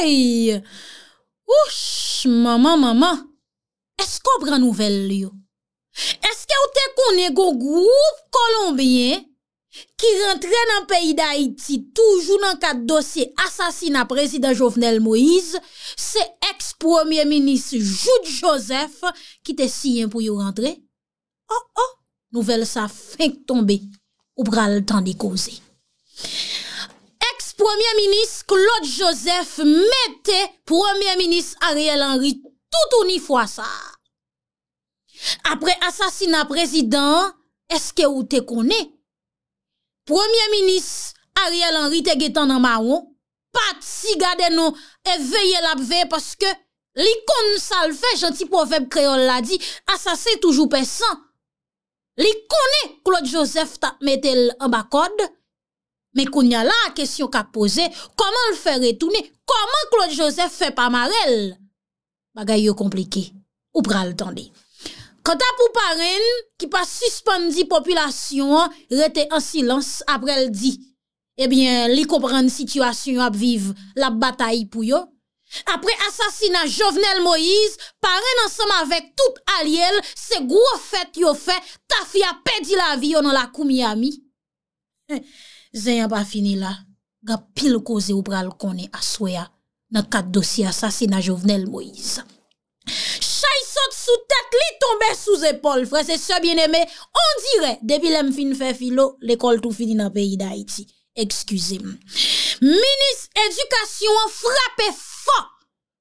Hey! Oush! Maman, maman! Eske ou bran nouvel li yo? Eske ou te konen gongou Colombien ki rentre nan peyi da Haiti toujou nan kat dosye asasina prezident Jovenel Moïse se ex-premier minis Jude Joseph ki te siyen pou yo rentre? Oh oh! Nouvel sa fin k tombe ou bran l'tan di koze. Premier Minis Claude Joseph mette Premier Minis Ariel Henry toutouni fwa sa. Apre asasina prezident, eske ou te kone? Premier Minis Ariel Henry te getan nan ma ou? Pat si gade nou e veye la pve paske li kon salve, janti poveb kreol la di, asase toujou pesan. Li kone Claude Joseph ta mette l ambakode? Mè koun ya la kèsyon kak pose, koman l fè retounè, koman Claude Joseph fè pa marel? Bagay yo komplike, ou pral tande. Kanta pou parèn, ki pa suspendi popilasyon, rete en silans, apre l di, ebyen eh li koupran n situasyon apviv, la batay pou yo. Apre asasina Jovenel Moïse, parèn ansam avèk tout aliel, se gwo fèt yo fè, ta fè a pedi la vi yo nan la koumi ami. Hè, Zen ya pa fini la, ga pil koze ou pral koni aswe ya, nan kat dosi asasi nan jovenel Moïse. Chay sot sou tet, li tombe sou zepol, fwese sebyen eme, on dire, depi lem fin fe filo, lekol tou fini nan peyi da iti. Ekskusem. Minis edukasyon frape fok,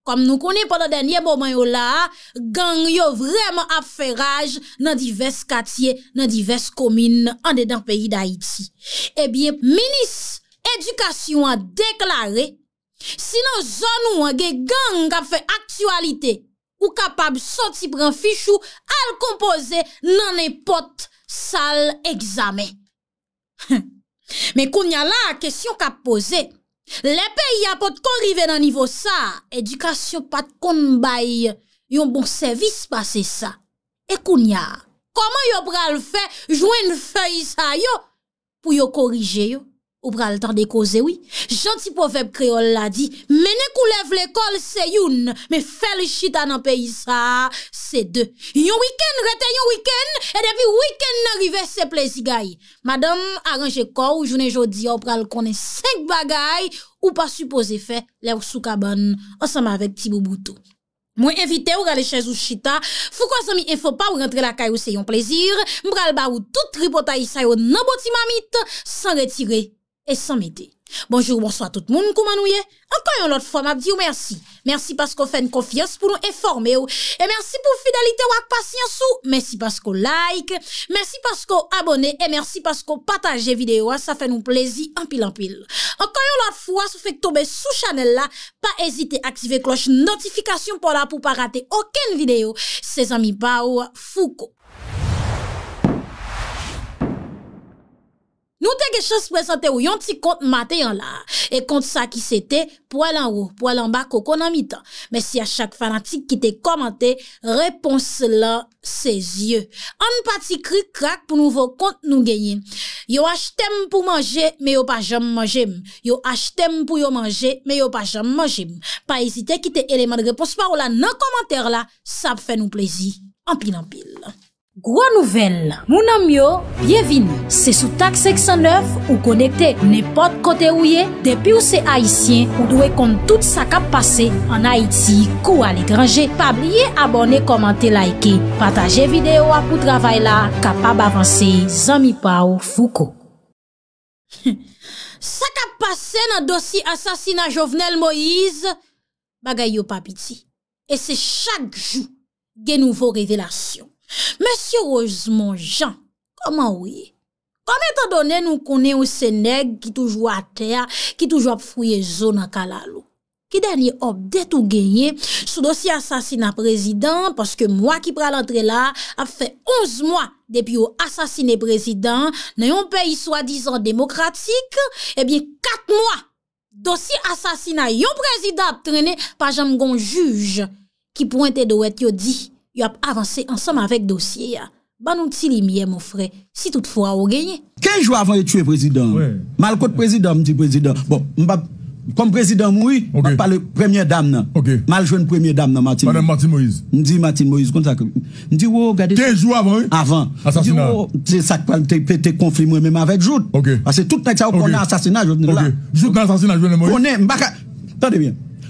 kom nou konye podan denye bomanyo la, gang yo vreman apferaj nan divers katye, nan divers komine an de dan peyi da iti. Ebyen, eh Minis Edukasyon a deklare, si nan zonou an ge gang apfe aktualite, ou kapab soti pran fichou al kompoze nan ne pot sal egzame. Men konye la a kesyon ka pose, Le peyi apot korrive nan nivou sa, edikasyon pat kon baye, yon bon servis pase sa. E koun ya, koman yo pral fe, jwen fe yisa yo, pou yo korije yo. Ou pral tan dekoze wii. Janti poveb kreol la di. Mene kou lev l'ekol se youn. Me fel chita nan peyi sa. Se de. Yon wiken rete yon wiken. E depi wiken n'arive se plezi gayi. Madame aranje kou. Jounen jodi ou pral konen sek bagay. Ou pa supose fe. Lev soukaban. Ansama vek tibou boutou. Mwen evite ou rale chenjou chita. Fou kwa zomi enfo pa ou rentre la kayo se yon plezi. Mbral ba ou tout ripota yisa yo nan boti mamit. San retire. E san mète. Bonjour, bonsoit tout moun koumanouye. Enkanyon lot fwa mabdi ou mersi. Mersi paskou fèn kofyas pou nou eforme ou. E mersi pou fidelite wak pasyansou. Mersi paskou like. Mersi paskou abone. E mersi paskou pataje videyo. Sa oh. fè nou plezi anpil anpil. Enkanyon lot fwa sou fèk tobe sou chanel la. Pa ezite aktive kloche notifikasyon pou la pou pa rate oken videyo. Se zami ba ou oh, foukou. Nou te gen chans prezante ou yon ti kont maten yon la. E kont sa ki se te, pou alan ou, pou alan bako konan mitan. Men si a chak fanatik ki te komante, repons la se zye. An pati kri krak pou nou vok kont nou genyen. Yo ach tem pou manje, me yo pa jam manje. Yo ach tem pou yo manje, me yo pa jam manje. Pa esite ki te eleman repons pa ou la nan komante la, sa pfe nou plezi. An pil an pil. Gwa nouvel, moun amyo, bievin, se sou tak 609 ou konekte nepot kote ouye, depi ou se haisyen ou dwe kont tout sakap pase an Haiti kou al ekranje. Pabliye abone, komante, laike, pataje videyo apou travay la, kapab avanse, zami pa ou fuko. Sakap pase nan dosi asasina Jovenel Moïse, bagay yo pabiti, e se chak jou gen nouvo revelasyon. Monsieur Rosemont-Jean, koman ouye? Koman etan donen nou konen ou Seneg ki toujou a ter, ki toujou ap fwye zo nan kalalo? Ki denye op det ou genye sou dosi asasina prezident, paske mwa ki pral entre la ap fe 11 mwa depi ou asasine prezident, nan yon peyi swa dizan demokratik, e bin 4 mwa dosi asasina yon prezident trenen pa jam gon juj ki pointe de wet yodi. Il a avancé ensemble avec dossier. Ben nous t'y lumière mon frère, si toutefois on gagnez. Quel jour avant de tuer président ouais. le président, petit président. Bon, comme président, oui, okay. je parle première dame. Mal joué première dame, Martin Moïse. Madame Martin Moïse. Je dis Martin Moïse, comme ça Quel jour avant hein? Avant. C'est ça qui a été conflit même avec Jout. Parce que tout le temps, ça a un assassinat, Jout. a un assassinat, Jout, Moïse. On est, attendez bien.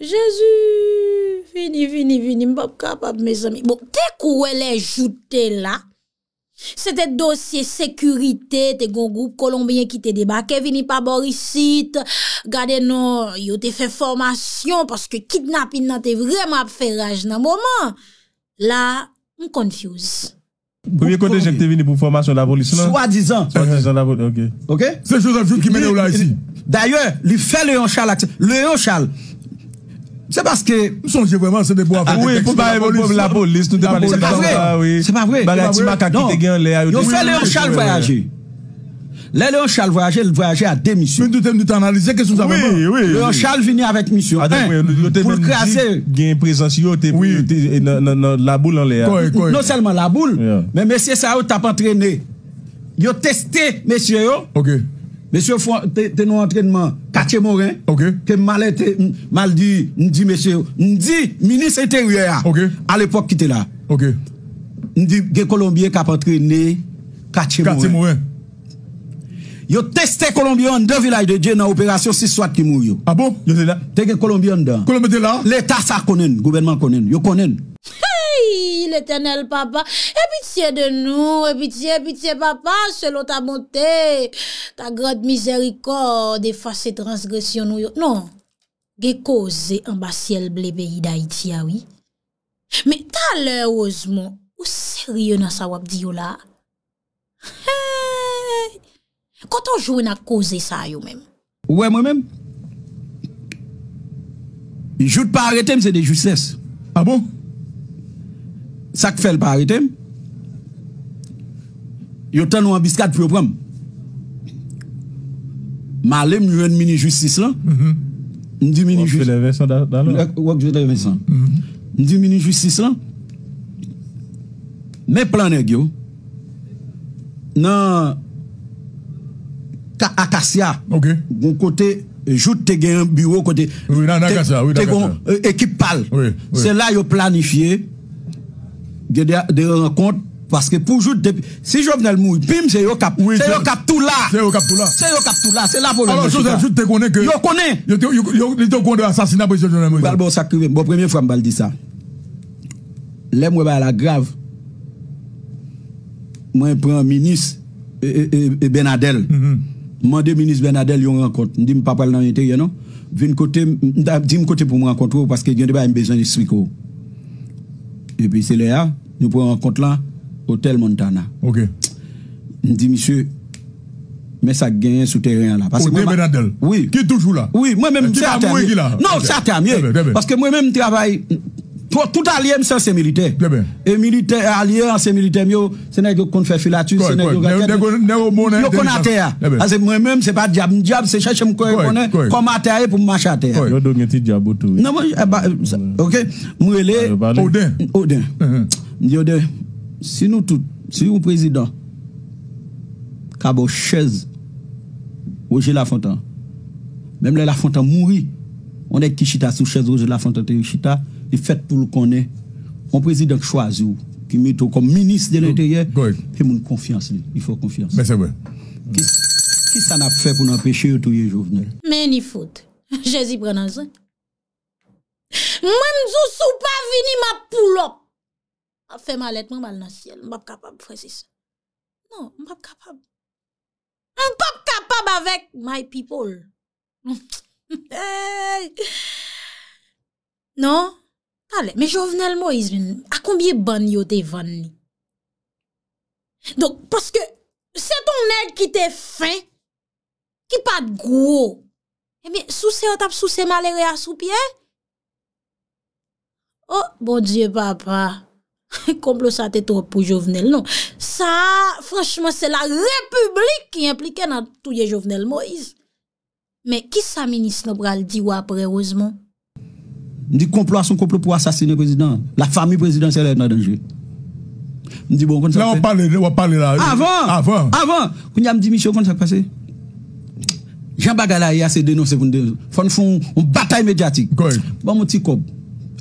Jezu... Vini, vini, vini, mbap kap ap mes ami. Bon, te kouwe le joute la, se te dosye sekurite, te gongou kolombien ki te debake, vini pa borisit, gade nou, yo te fe formasyon, paske kidnap in nan, te vreman fe raj nan. Mouman, la, m konfuse. Pouye kote, jek te vini pou formasyon la voli, se lan. Soa dizan. Soa dizan la voli, ok. Se jose vini ki mene ou la isi. Danyo, li fe le yon chal akse, le yon chal. Se baske... M sonje vreman se de bo avan. A, wè, pou pa evo pou la bolis. Se pa vre. Se pa vre. Non, yo fè Leon Charles voyaje. Le Leon Charles voyaje, el voyaje a de misyon. Moun tou tem nou tan analize, kes nou sa vreman. Leon Charles vini avet misyon. A, wè, nou te men mouji, gen presens yo, te nan la boule an le a. Koy, koy. Non selman la boule, men mesye sa yo tapantrene. Yo teste mesye yo. Ok. Meseyo fwa te nou entrenman kache moren, ke male te, mal di, mdi meseyo, mdi minis eteriye a, al epok ki te la. Mdi ge Kolombie kap entrenmen kache moren. Yo teste Kolombie an de vilaj de dje nan operasyon si swat ki mou yo. A bo? Yo se la? Te ge Kolombie an dan. Kolombie de la? Le tas a konen, gouvenman konen. Yo konen. L'Eternel Papa E bitye de nou E bitye, e bitye Papa Selon ta montè Ta grad mizeriko De fase transgresyon nou yo Non, ge koze Mba siel blebe yi da iti yawi Me ta lè ozmon Ou serye nan sa wap diyo la Heee Koton jou nan koze sa yo men Ouè mwen men Jout pa arre tem se de jout ses A bon? Sak fèl pa harite m. Yo tan nou ambiskat proprèm. Malè m jwen mini justice lan. Mhm. M di mini justice. Mhm. M di mini justice lan. Mè planè gyo. Nan Akasia. Gon kote, jout te gen bureau kote. Euh, ekip pal. Se la yo planifiye. de, de rencontre parce que pour jour depuis si Jovenel mouille bim c'est yo cap c'est yo cap tout là c'est yo cap tout là c'est yo cap tout là c'est là pour alors Joseph je te connais que yo connais Il yo yo connais assassinat président Jovenel Moïse bon ça que bon première fois me dit ça les moi bah, la grave moi prends ministre et, et, et Benadel mhm. Moi, deux ministres Benadel, ils ont rencontre. Je dis, pas parler dans l'intérieur, non? Vin côté, je dis, côté pour me rencontrer parce que a besoin d'expliquer. Et puis c'est là, nous prenons en compte là, Hôtel Montana. Ok. Je dis, monsieur, mais ça gagne sous terrain là. Parce oh, que oui. Qui est toujours là? Oui, moi-même, c'est là Non, c'est à Parce que moi-même, je travaille, Tout a liye mi san se milite. E milite a liye an se milite mi yo senèk yo kon fè filatü, senèk yo gan kèdè. Yo kon a tè ya. Ase mwen mèm se pa diyab. M diyab se chèche m kon a tè ya pou m man chè a tè ya. Yo don gen ti diyab ou tou. Ok. Mwele. Oden. Uh-huh. Si nou tout, si yon prezident kabo chèz Rojè la fontan mèm lè la fontan mouri onè kichita sou chèz Rojè la fontan te yon chita Il fait pour le connaître. On président choisi, qui met comme ministre de l'Intérieur, il faut confiance. Il faut confiance. Mais c'est vrai. Qui, ça n'a fait pour empêcher tous les jeunes? Mais il faut. Jésus prend ça. Même si ne ne pas venu, ma poule. Je fais ma je suis dans Je ne suis pas capable de faire ça. Non, je ne suis pas capable. Je ne suis pas capable avec my people. Non, Ale, men Jovenel Moïse, a konbye ban yo te van ni? Donk, paske, se ton lèd ki te fin, ki pat grou, e eh mi sou se otap sou se malè re asupye? Oh, bon die papa, komplo sa te to pou Jovenel, non? Sa, franchman, se la republik ki implike nan touye Jovenel Moïse. Men, ki sa menis no bral di wapre, ozmon? Mdi konplo ason konplo pou asasine prezident. La fami prezident se la et nan denje. Mdi bon konn sa se. La wopan li la. Avon. Avon. Avon. Koun ya mdi Miche konn sa kpase. Jean Bagala ya se denon se vonde. Fon foun ou batay medyatik. Koy. Bon moun ti kob.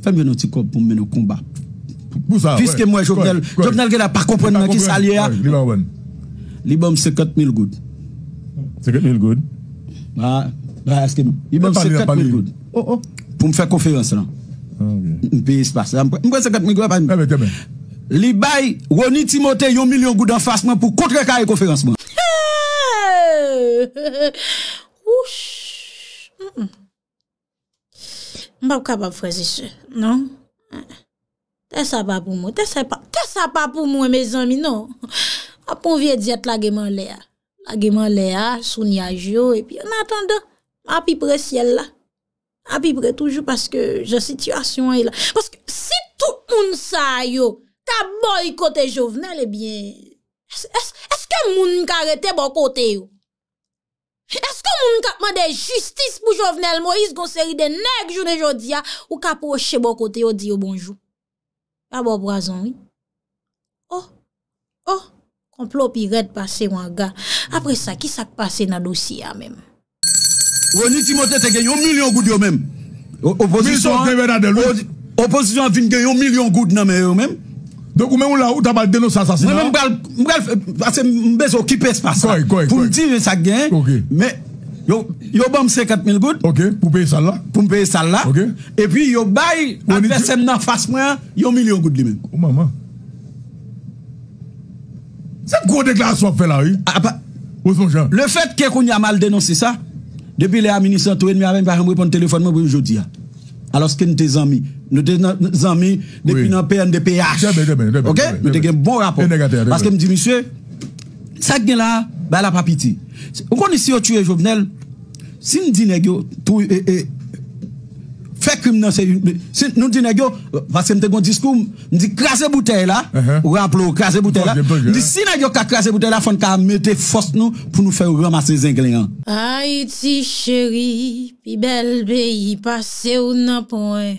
Femye nou ti kob pou mwen nou komba. Pou sa. Piske mwen joknel. Joknel gen a pakopwen men ki salye ya. Koy. Liban wen. Liban mse kote mil goud. Kote mil goud? Ha. Ha eske mwen. Liban mse kote mil goud Ou mfe konferans nan. An mwen. Mpe espase. An mwen sekat mwen go apan. An mwen. Eh, an mwen. Libay, woni Timote yo milyon gudan faskman pou kontre kare konferansman. Oush. Mpa pou kap ap frezi se. Nan. Te sa pa pou mwen. Te sa pa pou mwen me zami nan. A pou vye diat la geman lea. La geman lea. Sou ni a jo. E pi yo nan atanda. A pi pre siel la. A pi pre toujou paske je sityasyon e la. Paske si tout moun sa yo, ta boy kote jovenel e bien, eske moun mka rete bo kote yo? Eske moun mka mande justice pou jovenel mo yis gonseri de neg jounen jodi ya ou ka poche bo kote yo di yo bonjou? Pa bo brazon yi? Oh! Oh! Komplo pi red pase mwan ga. Apre sa, ki sak pase na dosiya menm? O niti motete gen, yo milyon gout yo men. O posisyon... O posisyon fin gen, yo milyon gout nan men yo men. Dek ou men ou la ou tabal denos asasina? Mwen men mbal fase mbez ou kipes pa sa. Koy, koy, koy. Poum ti ve sa gen. Ok. Me, yo bom se kat mil gout. Ok. Poum peye sal la. Poum peye sal la. Ok. E pi yo bay, advesem nan fase mwen, yo milyon gout di men. O maman. Sen kou dekla aso ap fe la yi? A pa... O son jan? Le fet ke koun ya mal denosi sa... Depuis les ministres sont ennemis répondu par répondre téléphone pour aujourd'hui. Hein. Alors ce que nous avons amis, nous avons amis depuis dans PNDPH. OK Nous avons un bon rapport. Parce que me dit monsieur, ça qui là, bah la papiti. On connaît si tu es Jovenel, si me dit que tout Fek krim nan se yon, si nou di nè gyo, vase mte gwen diskou, mdi krase butey la, uh-huh. ou ramplo, krase butey la, mdi si nè gyo ka krase butey la, foun ka amilte fos nou pou nou fè ou ramase zenglen an. Ay ti cheri, pi bel beyi, pase ou nan poen,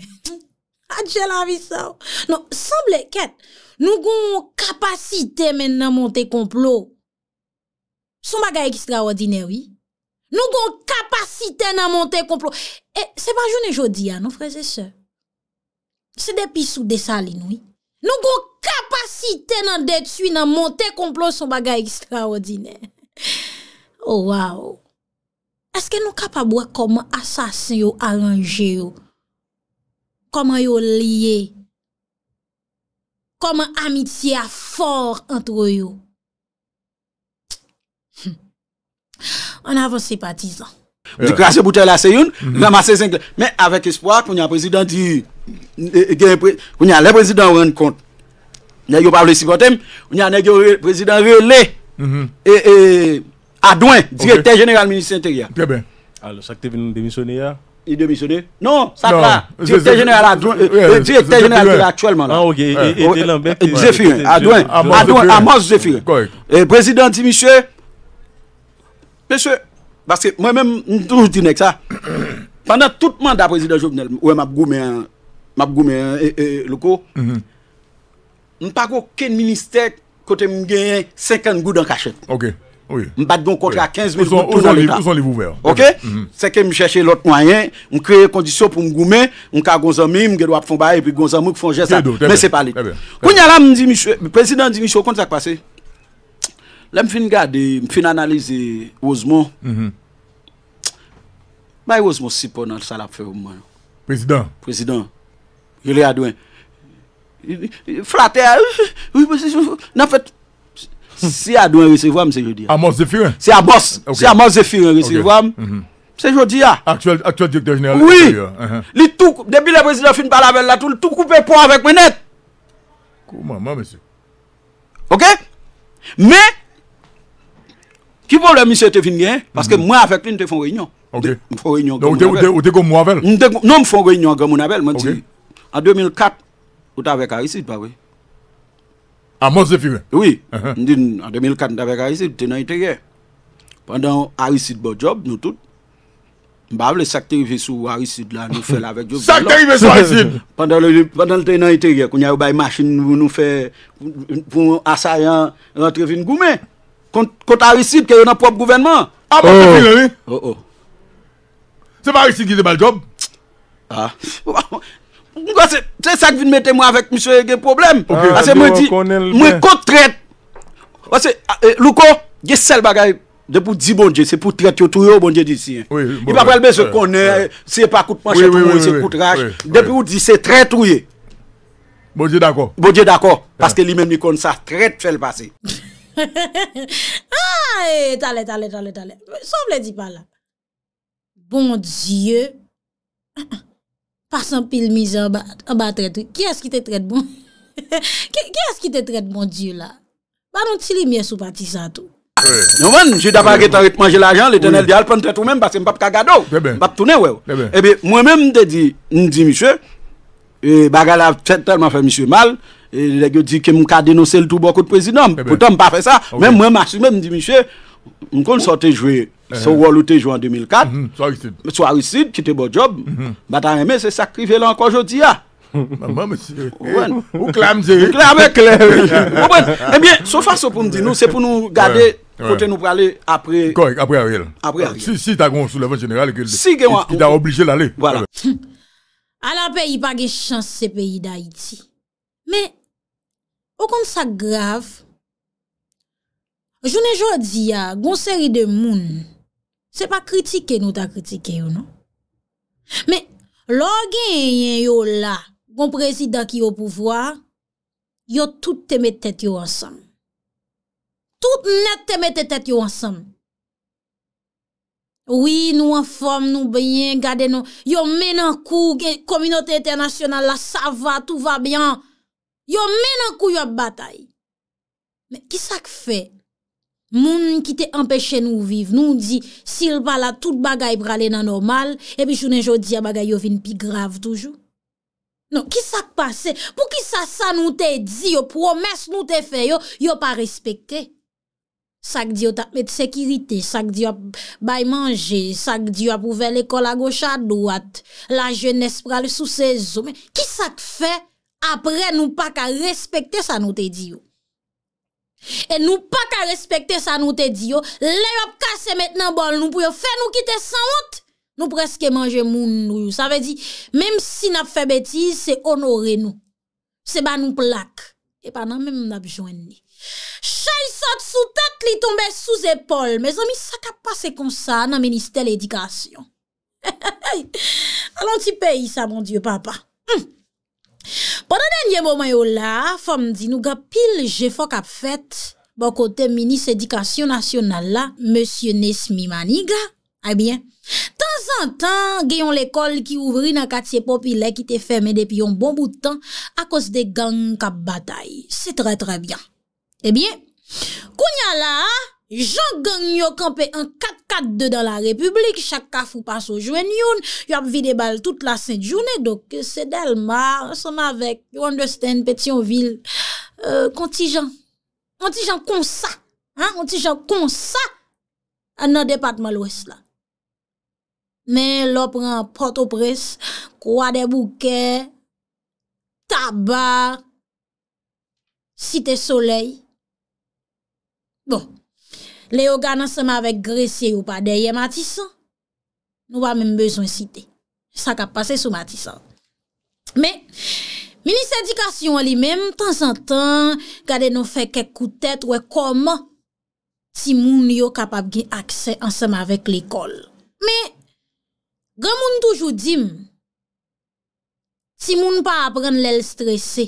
adjè lan visan. Non, sanble ket, nou gwen kapasite men nan monte komplo, son bagay ekstra ordinewi. Nou kon kapasite nan monte komplo Se pa jounen jodi ya nou freze se Se depi sou desa li nou Nou kon kapasite nan detu Nan monte komplo son bagay ekstra ordine oh, Wow Eske nou kapabwa koman asasen yo alenje yo Koman yo liye Koman amitya for antro yo On pas pas 10 ans. Mais la espoir, mhm. cinq, mais avec espoir, ya qu'on a le compte. Il y a pas de supporter, on y a le président mhm. et Adouin, directeur général ministre intérieur. Alors, ça ça tu démissionner Il démissionné Non, ça là. Directeur général Adouin, Directeur général actuellement. Ah, ok. Et Adouin. Président dit monsieur, Peswe, mwen mèm mwen touj dinek sa, pandan tout manda prezident Jovnel, ouwe mwen mwen mwen mwen e loko, mwen pa go ken minister kote mwen genyen 50 goudan kachet. Ok. Mwen bat don kontra 15,000 goudan. Tout son liv ouver. Ok. Seke mwen chèche lot noyen, mwen kreye kondisyon pou mwen goumen, mwen ka gounzami, mwen gèdwa pou fon baye, mwen gounzami pou fon jesan, mwen sepali. Onyan la mwen di mishwe, prezident di mishwe, konti sa kwa se? Ok. Mhm. Là, je fin garder, je fin analyser Osmo. Mais mm-hmm. Osmo si pour dans ça l'a fait au Président. Président. Il est adouin. Flatter. Oui, mais uh-huh. c'est... en fait si adouin recevoir me c'est jeudi. Amos Zéphirin. C'est Amos. boss, C'est Amos Zéphirin recevoir. Okay. C'est jeudi Actuel actuel directeur général. Oui. Il tout depuis le président fin parler avec là tout tout coupé pour avec manette. Comment monsieur OK Mais Ki poule Mr. Tevin gen? Paske mwen mm-hmm. avek li nou te fon reynyon. Ok. Mwen fon reynyon gen moun avel. Ou te kon moun avel? Nou mwen fon reynyon gen moun avel. Ok. An 2004, ou ta avek Harisid pa wey. An Mons de Furet? Oui. An 2004, ou ta avek Harisid, te nan ite gen. Pendan Harisid bo job, nou tout, mwen bavle sakte rive sou Harisid la, nou fel avek job. Sakte rive sou Harisid! Pendan te nan ite gen, kou nyarou bay machin, nou nou fe, pou asayan, rentre vin goumen Kon ta risit ke yon an prop gouvenman. Ah, bon, A, mwen oh. te pil lè li? O, o. Oh, oh. Se pa risit ki ze bal job? A. Ah. Mwen kwa se, se sak vin mette mwen avèk M. Ege problem. A, se mwen bon, di, mwen kwa tret. A, se, louko, je sel bagay. Depou di bonje, bon se pou tret yo touyo bonje disi. Oui, oui, bonje. I pa prelbe se konè, se pa kout manche tout moun, se kout raj. Depou di se tret touye. Bonje d'akor. Bonje d'akor. Paske li men mi kon sa tret fè l'pase. Hi, hi, hi. Ha, e talè talè talè talè, soum le di pa la. Bon dieu, pas an pil mize an ba tretou. Ki as ki te tret bon? Ki as ki te tret bon dieu la? Ba non ti li miye sou pati san tou. Yon ven, msye dabar gen te manje l'ajan, le tennel di al pen tretou men, ba se m pap kagado, pap toune wew. E bi, mwen men mde di, mdi misye, baga la tretel ma fe misye mal, Le ge di ke mwen ka denose l tout bokou de prezidam Potan mwen pa fe sa Mwen mwen mwensi mwen mwen di miche Mwen kon sote joué eh. Sou wolote joué en 2004 Sou arisid Kite bo job Batan reme se sakrivelan konjodi ya Mwen mwen mwen si Ou klamze Ou klamze kler Ou mwen Ebyen sou faso pou mdi nou Se pou nou gade Fote nou prale apre Koy apre ariel Apre euh, ariel Si ta kon sou levè general Si genwa Ki da oblije l ale Voilà A la peyi pa ge chan se peyi da iti Me Okon sa grav, jounen jodi ya, goun seri de moun, se pa kritike nou ta kritike yo, no? Me, logi en yon yo la, goun prezident ki yo pouvoa, yo tout te mette tet yo ansam. Tout nette te mette tet yo ansam. Oui, nou an form, nou benyen, yo menen kou, kominote internasyonal la, sa va, tou va byan, Yo menan kou yo batay. Men, ki sa k fe? Moun ki te empeshe nou viv. Nou di, sil pala tout bagay prale nan normal, epi jounen jodi ya bagay yo vin pi grav toujou. Non, ki sa k pase? Po ki sa sa nou te di yo, promes nou te fe yo, yo pa respekte. Sak di yo ta met sekirite, sak di yo bay manje, sak di yo apouvel ekola gocha doat, la jenes prale sou sezo. Men, ki sa k fe? apre nou pa ka respekte sa nou te diyo. E nou pa ka respekte sa nou te diyo, lè yop kase metnen bol nou pou yo fe nou kite san wot, nou preske manje moun nou. Sa ve di, mem si nap fe betize, se onore nou. Se ba nou plak. E pa nan men nou nap jwenni. Chay sa tsu tat li tombe sou zepol, me zon mi sakap pase kon sa nan meniste l'edikasyon. Anon ti peyi sa mon dieu papa. Hmm. Pendan denye mou mayou la, fam di nou ga pil je fok ap fet bo kote minis edikasyon nasyonal la, Monsie Nesmi Maniga, aebyen, tan zan tan gen yon lekol ki ouvri nan katsye popilè ki te fèmè depi yon bon boutan a kos de gang kap bataï, se tre tre byan. Ebyen, eh kounyan la... jan gen yon kampe an 4-4-2 dan la republik chak ka fou panso jwen yon yon ap vide bal tout la sen jounen dok se del mar yon understand pet yon vil kontijan euh, kontijan konsa kontijan konsa an nan departman lwes la men lop ran porto pres kwa de bouke tabar site soley bon Le yo gana seman vek gresye ou pa deye matisan, nou va men bezon site. Sa kap pase sou matisan. Men, mini sedikasyon li men, tan san tan, gade nou fek ek koutet, wek koman, si moun yo kapap gen aksen an seman vek l'ekol. Men, gen moun toujou dim, si moun pa apren lel stresse,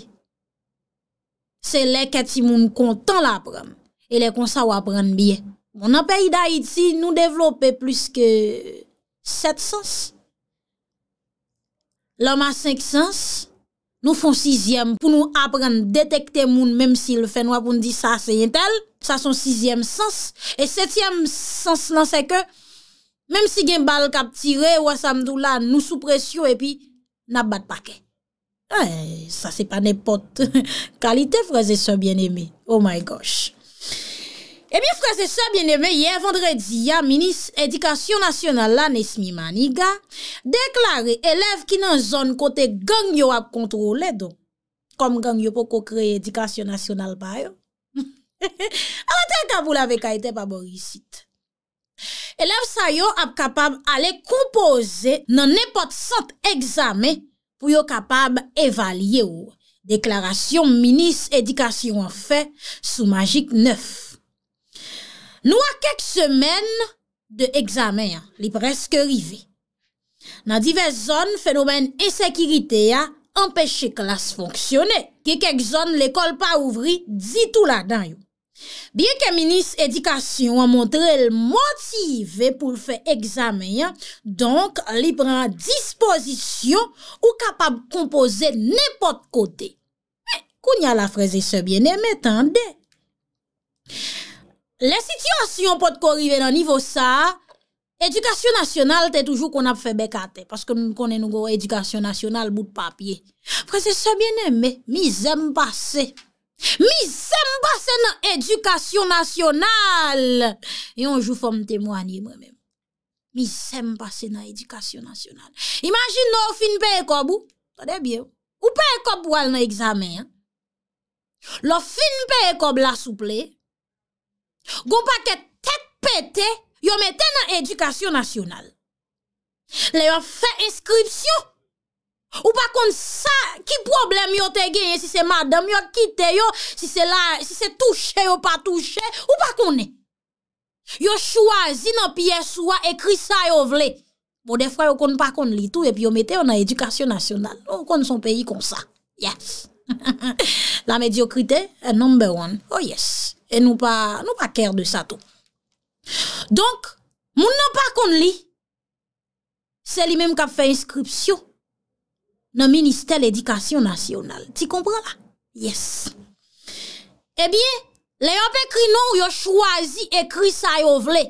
se lè ke ti moun kontan la aprenm. E lè kon sa w aprenn biye. Moun an peyi da iti nou devlopè plus ke set sens. Lè man senk sens, nou fon sizyem pou nou aprenn detekte moun mèm si lè fè nou apoun di sa se yentel. Sa son sizyem sens. E setyem sens nan se ke, mèm si gen bal kap tire, wè sa mdou la nou sou presyo epi, nap bat pake. Eh, sa se pa nepot. Kalite freze se bien eme. Oh my gosh. E mi fraze sa bieneme ye vendredi ya Minis edikasyon nasyonal la nesmi maniga Deklare elev ki nan zon kote gangyo ap kontrole do Kom gangyo pou kokre edikasyon nasyonal pa yo Awa tenka pou la veka ete pa borisit Elev sa yo ap kapab ale koupoze Nan nepot sant egzame Pou yo kapab evalye yo Deklarasyon minis edikasyon fe Sou magik nef Nou a kek semen de eksamè, li preske rive. Nan divez zon fenomen esekirite ya, empèche klas fonksyonè. Ke kek zon l'ekol pa ouvri, di tout la dan yo. Bien ke minis edikasyon an montre l motive pou l fè eksamè, donk li pran disposisyon ou kapab kompose nepot kote. Kounya la freze se biene, metande. Mwen, Le sityans yon pot korrive nan nivou sa, edukasyon nasyonal te toujou kon ap febekate. Paske konen nou go edukasyon nasyonal bout papye. Prese se biene me, mi zem pase. Mi zem pase nan edukasyon nasyonal. Yon jou fom temwanyi mwen men. Mi zem pase nan edukasyon nasyonal. Imagin nou fin pe ekob ou, sa debyen, ou pe ekob wal nan examen. Lo fin pe ekob la soupley, Gon pa ke tek pete, yo mette nan edukasyon nasyonal. Le yo fe inskripsyon. Ou pa kon sa, ki problem yo te genye si se madam yo kite yo, si se la, si se touche yo pa touche, ou pa kon ne. Yo chwazi nan piye souwa, ekri sa yo vle. Bo defwa yo kon pa kon li tou, epi yo mette yo nan edukasyon nasyonal. Ou kon son peyi kon sa. Yes. La mediokrite, number one. Oh yes. E nou pa kèr de sa tou. Donk, moun nan pa kon li, se eh non, non li menm kap fè inskripsyon nan Ministèl Édikasyon Nasyonal. Ti kompran la? Yes. Ebyen, le yon pekri nou yo chwazi ekri sa yo vle.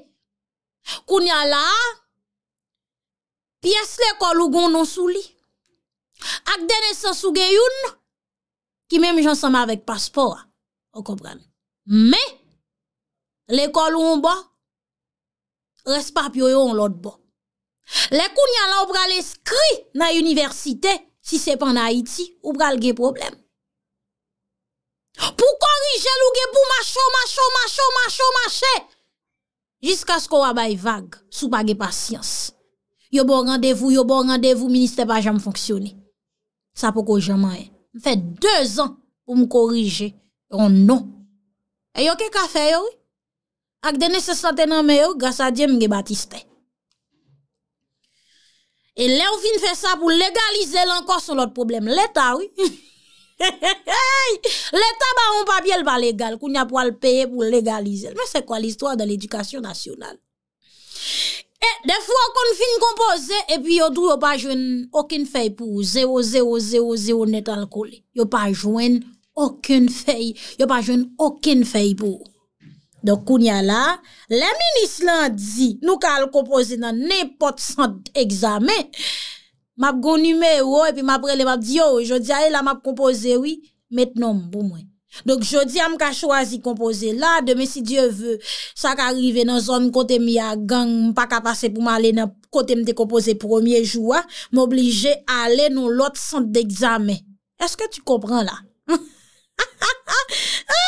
Koun ya la, piyes le kon lougon nan sou li. Ak dene sa souge yon, ki menm jansama vek paspor, o kompran. Me, l'ekol ou an ba, respa pyo yo an lot ba. Lè kou nyan la ou pral eskri nan yoniversite, si se pan na Haiti, ou pral ge problem. Pou korije lou ge pou macho, macho, macho, macho, macho, jiska sko wabay vag, sou pa ge pasyans. Yo bon randevou, yo bon randevou, minister pa jam fonksyoni. Sa pou korije man en. Mwen fè dèz an pou m korije. On non korije. E yo ke ka fè yo? Ak dene se saten anme yo? Gasa diye mge batiste. E le ou fin fè sa pou legalize l ankon sou l ot problem. L eta wè. L eta ba ou pa biel pa legal. Koun ya pou al peye pou legalize l. Mè se kwa l istwa de l edikasyon nasyonal? E defo akoun fin kompoze. E pi yo dou yo pa jwen okin fè pou 0, 0, 0, 0 net al kole. Yo pa jwen 0. Aken fey, yo pa jwen aken fey pou. Donk koun ya la, la menis lan di, nou ka al kompoze nan nepot sante examen, map gouni me ou, epi map rele map di, yo, jodi a la map kompoze, oui, metnom pou mwen. Donk jodi a m ka chwazi kompoze la, deme si Diyo vwe, sa ka arrive nan zon kote mi a gang, m pa ka pase pou ma ale nan kote mi de kompoze premier jou, m oblige ale nou lot sante examen. Eske tu kompran la? Ha ha ha ha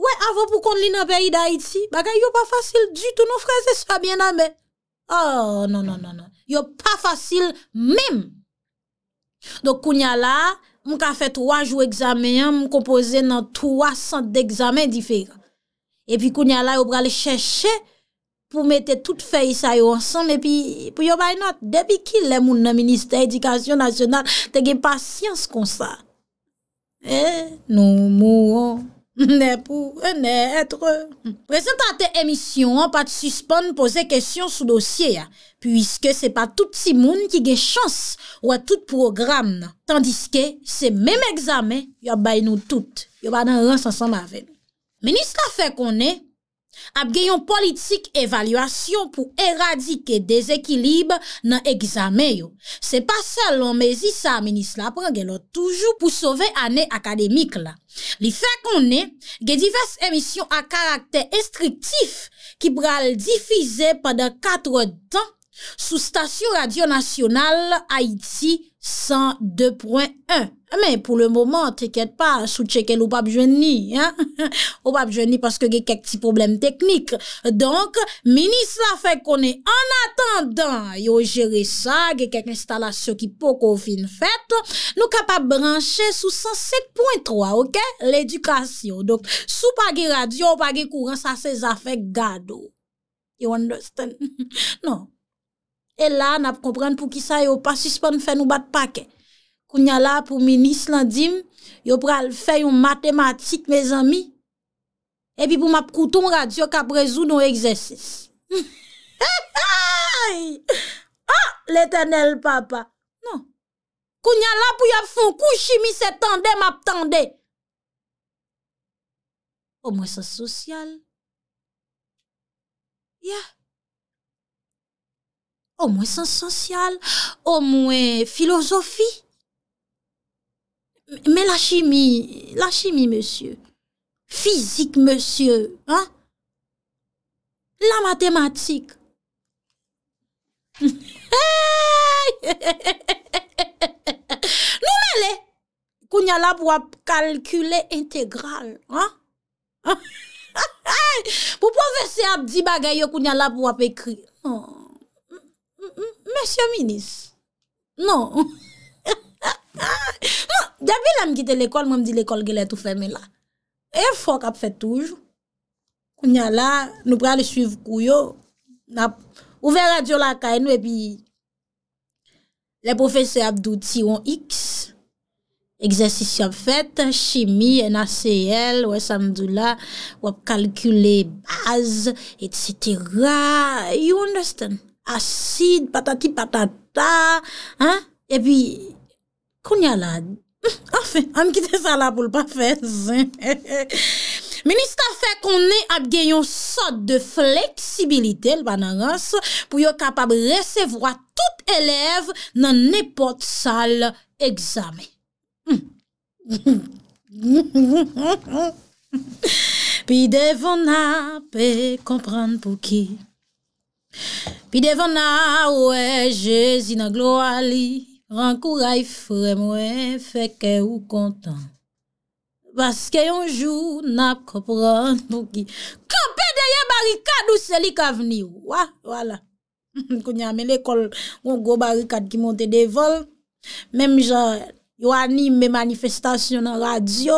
Ouè avon pou kon li nan peyi da iti Bakan yo pa fasil du tout nou freze sa Bien oh, nan men non, non, non. Yo pa fasil Mem Donk koun ya la Mou ka fet waj ou examen Mou kompoze nan 300 d'examen dife Epi koun ya la yo prale chè chè Pou mette tout fey sa yo Anson epi Depi ki le moun nan minister edikasyon Nasional tege pasyans kon sa Eh, nou mou an, nè pou, eh, nè etre. Prezenta te emisyon an pati suspon pose kèsyon sou dosye an, pwiske se pa tout si moun ki ge chans ou a tout program nan. Tandiske, se mèm egzame, yo bay nou tout, yo bay nan lans ansan maven. Meni se la fè konè? ap genyon politik evalwasyon pou eradike dezekilib nan egzame yo. Se pa sa loun mezi sa, menis la prangelon toujou pou sove ane akademik la. Li fe konen, gen divers emisyon a karakter estriptif ki pral difize padan 4 tan sou stasyon radio nasyonal Haiti 102.1. Ah, Men, pou le mouman, te ket pa, sou cheke lou pap jwen ni. Ou pap jwen ni paske ge kek ti problem teknik. Donk, minis la fek konen en atendan yo jere sa, ge kek instalasyon ki pou kon fin fet, nou kapap branche sou san 7.3, ok? L'edukasyon. Donk, sou pa ge radio, pa ge kouren sa se zafek gado. You understand? Non. E la, nap kompren pou ki sa yo pasis pon fen ou bat pakek. Kou nyala pou menis lan dim, yo pral fey yon matematik, me zami, epi pou map koutou m radyo kap rezu nou egzesis. Ha! Ha! Ha! Ha! Le tenel papa! Non. Kou nyala pou yap fon kouchi, mi se tende map tende. O mwen sens sosyal, ya, o mwen sens sosyal, o mwen filosofi, Men la chimie, la chimie, monsye. Fizik, monsye. La matematik. Nou mele, koun yalap wap kalkule entegral. Pou pou fese ap di bagay yo koun yalap wap ekri. Monsye, minis. Non. Ya bil la m gite l ekol, m wèm di l ekol gèlè tou fèmè la. E fòk ap fè touj. Koun ya la, nou prè alè suiv kouyo. Nap, ouve radio la kèn wè pi. Le professeur Abdou Tion X. Eksersisyon fèt, chimi, NACL, wè samdou la. Wè p kalkule baz, et cetera. You understand? Asid, patati patata. E pi, koun ya la... Afen, an kite sa la pou l'pa fèz. Meni sta fè konè ap genyon sot de fleksibilite l'banagans pou yo kapab resevwa tout elev nan nepot sal egzame. Pi devon apè kompran pou ki. Pi devon apè wè jèzi nan gloali. Rankou ray fremwe, feke ou kontan. Baske yonjou, na kopran pou ki. Kope deye barikad ou seli ka veni. Wa, wala. Kounyame le kol, yon go barikad ki monte de vol. Mem jan... Yo anime manifestasyon nan radyo.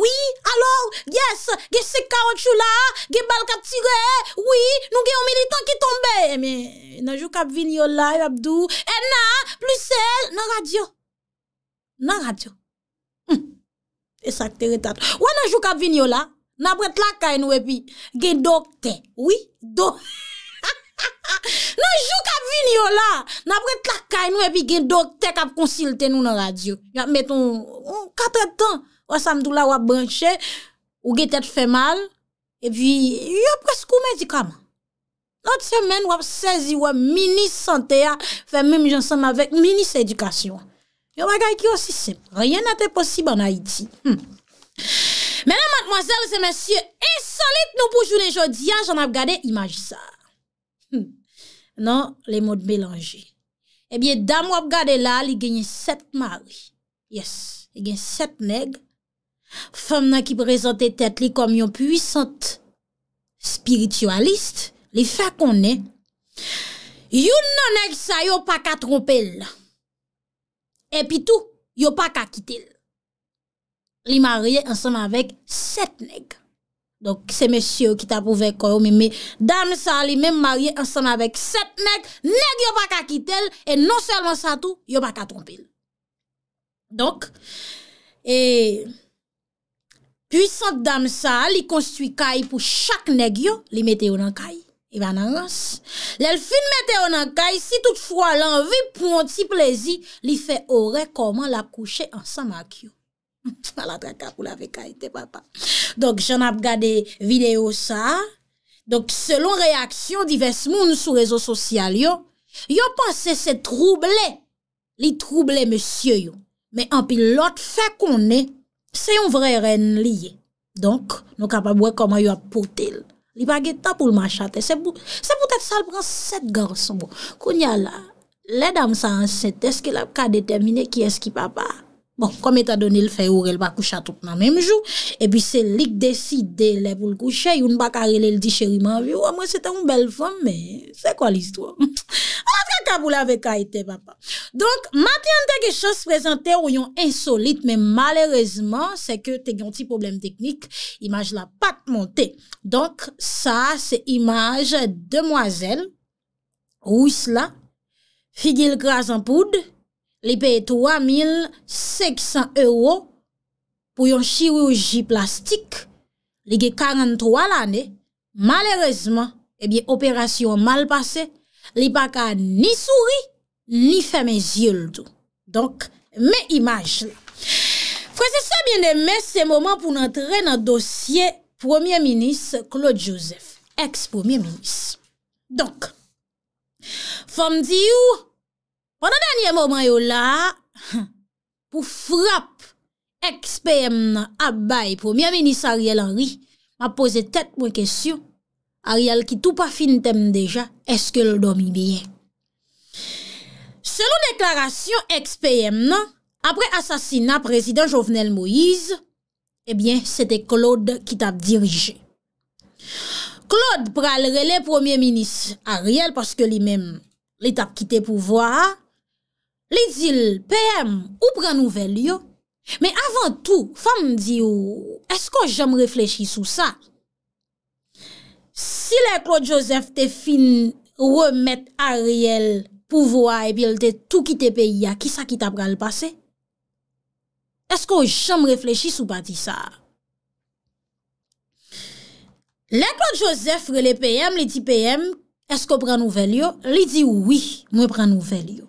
Oui, alors, yes, ge sekaw chou la, ge bal kaptire, oui, nou ge omilitant ki tombe. Eme, eh, nanjou kap vinyo la, yabdou, ena, eh, plusel, nan radyo. Nan radyo. Hmm, esak te retap. Ou nanjou kap vinyo la, nan bret laka enwe pi, ge do te, oui, do. Non jou kap vin yo la, napre tlakay nou epi gen doktek ap konsilte nou nan radyo. Meton, 4 etan, wap samdou la wap branche, ou gen tet fè mal, epi yo preskou medikaman. Lot semen wap sezi wap mini-sante ya, fè mèm jansanm avèk mini-sè edukasyon. Yo wakay ki yo si sep, ryen natè posib an Haiti. Hmm. Mènen matmoazèl, semen sye insolite nou poujou le jodi ya, jen ap gade imajisa. Hmm. nan, le mode belanje. Ebyen, eh dam wap gade la, li genye set mawi. Yes, li genye set neg. Fem nan ki prezante tet li kom yon puyisante, spiritualiste, li fè konen. Yon nan neg sa, yon pa ka trompel. E pi tou, yon pa ka kitel. Li mariye ansanm avèk set neg. Donk se mesye ou ki ta pou vekoy ou mi me dam sa li mem marye ansan avek set neg, neg yo pa ka kitel, e non selman sa tou, yo pa ka trompil. Donk, e, pwisante dam sa li konstwi kay pou chak neg yo, li mete ou nan kay, i banan ans. Lel fin mete ou nan kay, si toutfwa lan vi pou an ti plezi, li fe ore koman la kouche ansan ma kyo. A la traka pou la veka ite papa. Donk, jen ap gade video sa. Donk, selon reaksyon di ves moun sou rezo sosyal yo, yo panse se trouble. Li trouble monsye yo. Me an pi lot fe kon ne, se yon vre ren liye. Donk, nou kapabwe koman yo ap pote. Li baget ta pou lman chate. Se pou tete sal pran set gansan bo. Koun ya la, le dam sa an set, eske la ap ka detemine ki eski papa a. Bon, kome ta doni l fey oure, l ba kouche a tout nan menm jou. E bi se lik desi de le pou l kouche, yon bak a rele l di cheri man vyo. A mwen se ta un bel fom, me se ah, kwa l istwa? A mwen fwe tabou la vek a ete, vapa. Donk, mati an dek e chos prezante ou yon insolite, men malerezman se ke te ganti problem teknik, imaj la pat monte. Donk, sa se imaj demwazel, rous la, figil graz an poud, li pe 3,500 euro pou yon chirurji plastik, li ge 43 l ane, malerezman, ebi, eh operasyon mal pase, li pa ka ni suri, ni fèmè zye l do. Donk, mè imaj. Fwese sa, mè nè mè, se mouman pou nan tre nan dosye Premier Ministre Claude Joseph, ex Premier Ministre. Donk, fòm di yow, Pan an danye moman yo la, pou frap XPM nan Abbay, Premier Ministre Ariel Henry, ma pose tet mwen kesyon, Ariel ki tou pa fin tem deja, eske l do mi bien. Selon deklarasyon XPM nan, apre asasina prezident Jovenel Moïse, ebyen, eh sete Claude ki tap dirije. Claude pralre le Premier Ministre Ariel, paske li men, li tap kite pou vwa a, Li dil, PM, ou pran nouvel yo? Me avan tou, fam di yo, esko jom reflechi sou sa? Si le Claude Joseph te fin remet a riel pou voa e bilte tout ki te pe ya, ki sa ki ta pran l'pase? Esko jom reflechi sou pa di sa? Le Claude Joseph rele PM, li di PM, esko pran nouvel yo? Li di, oui, mwen pran nouvel yo.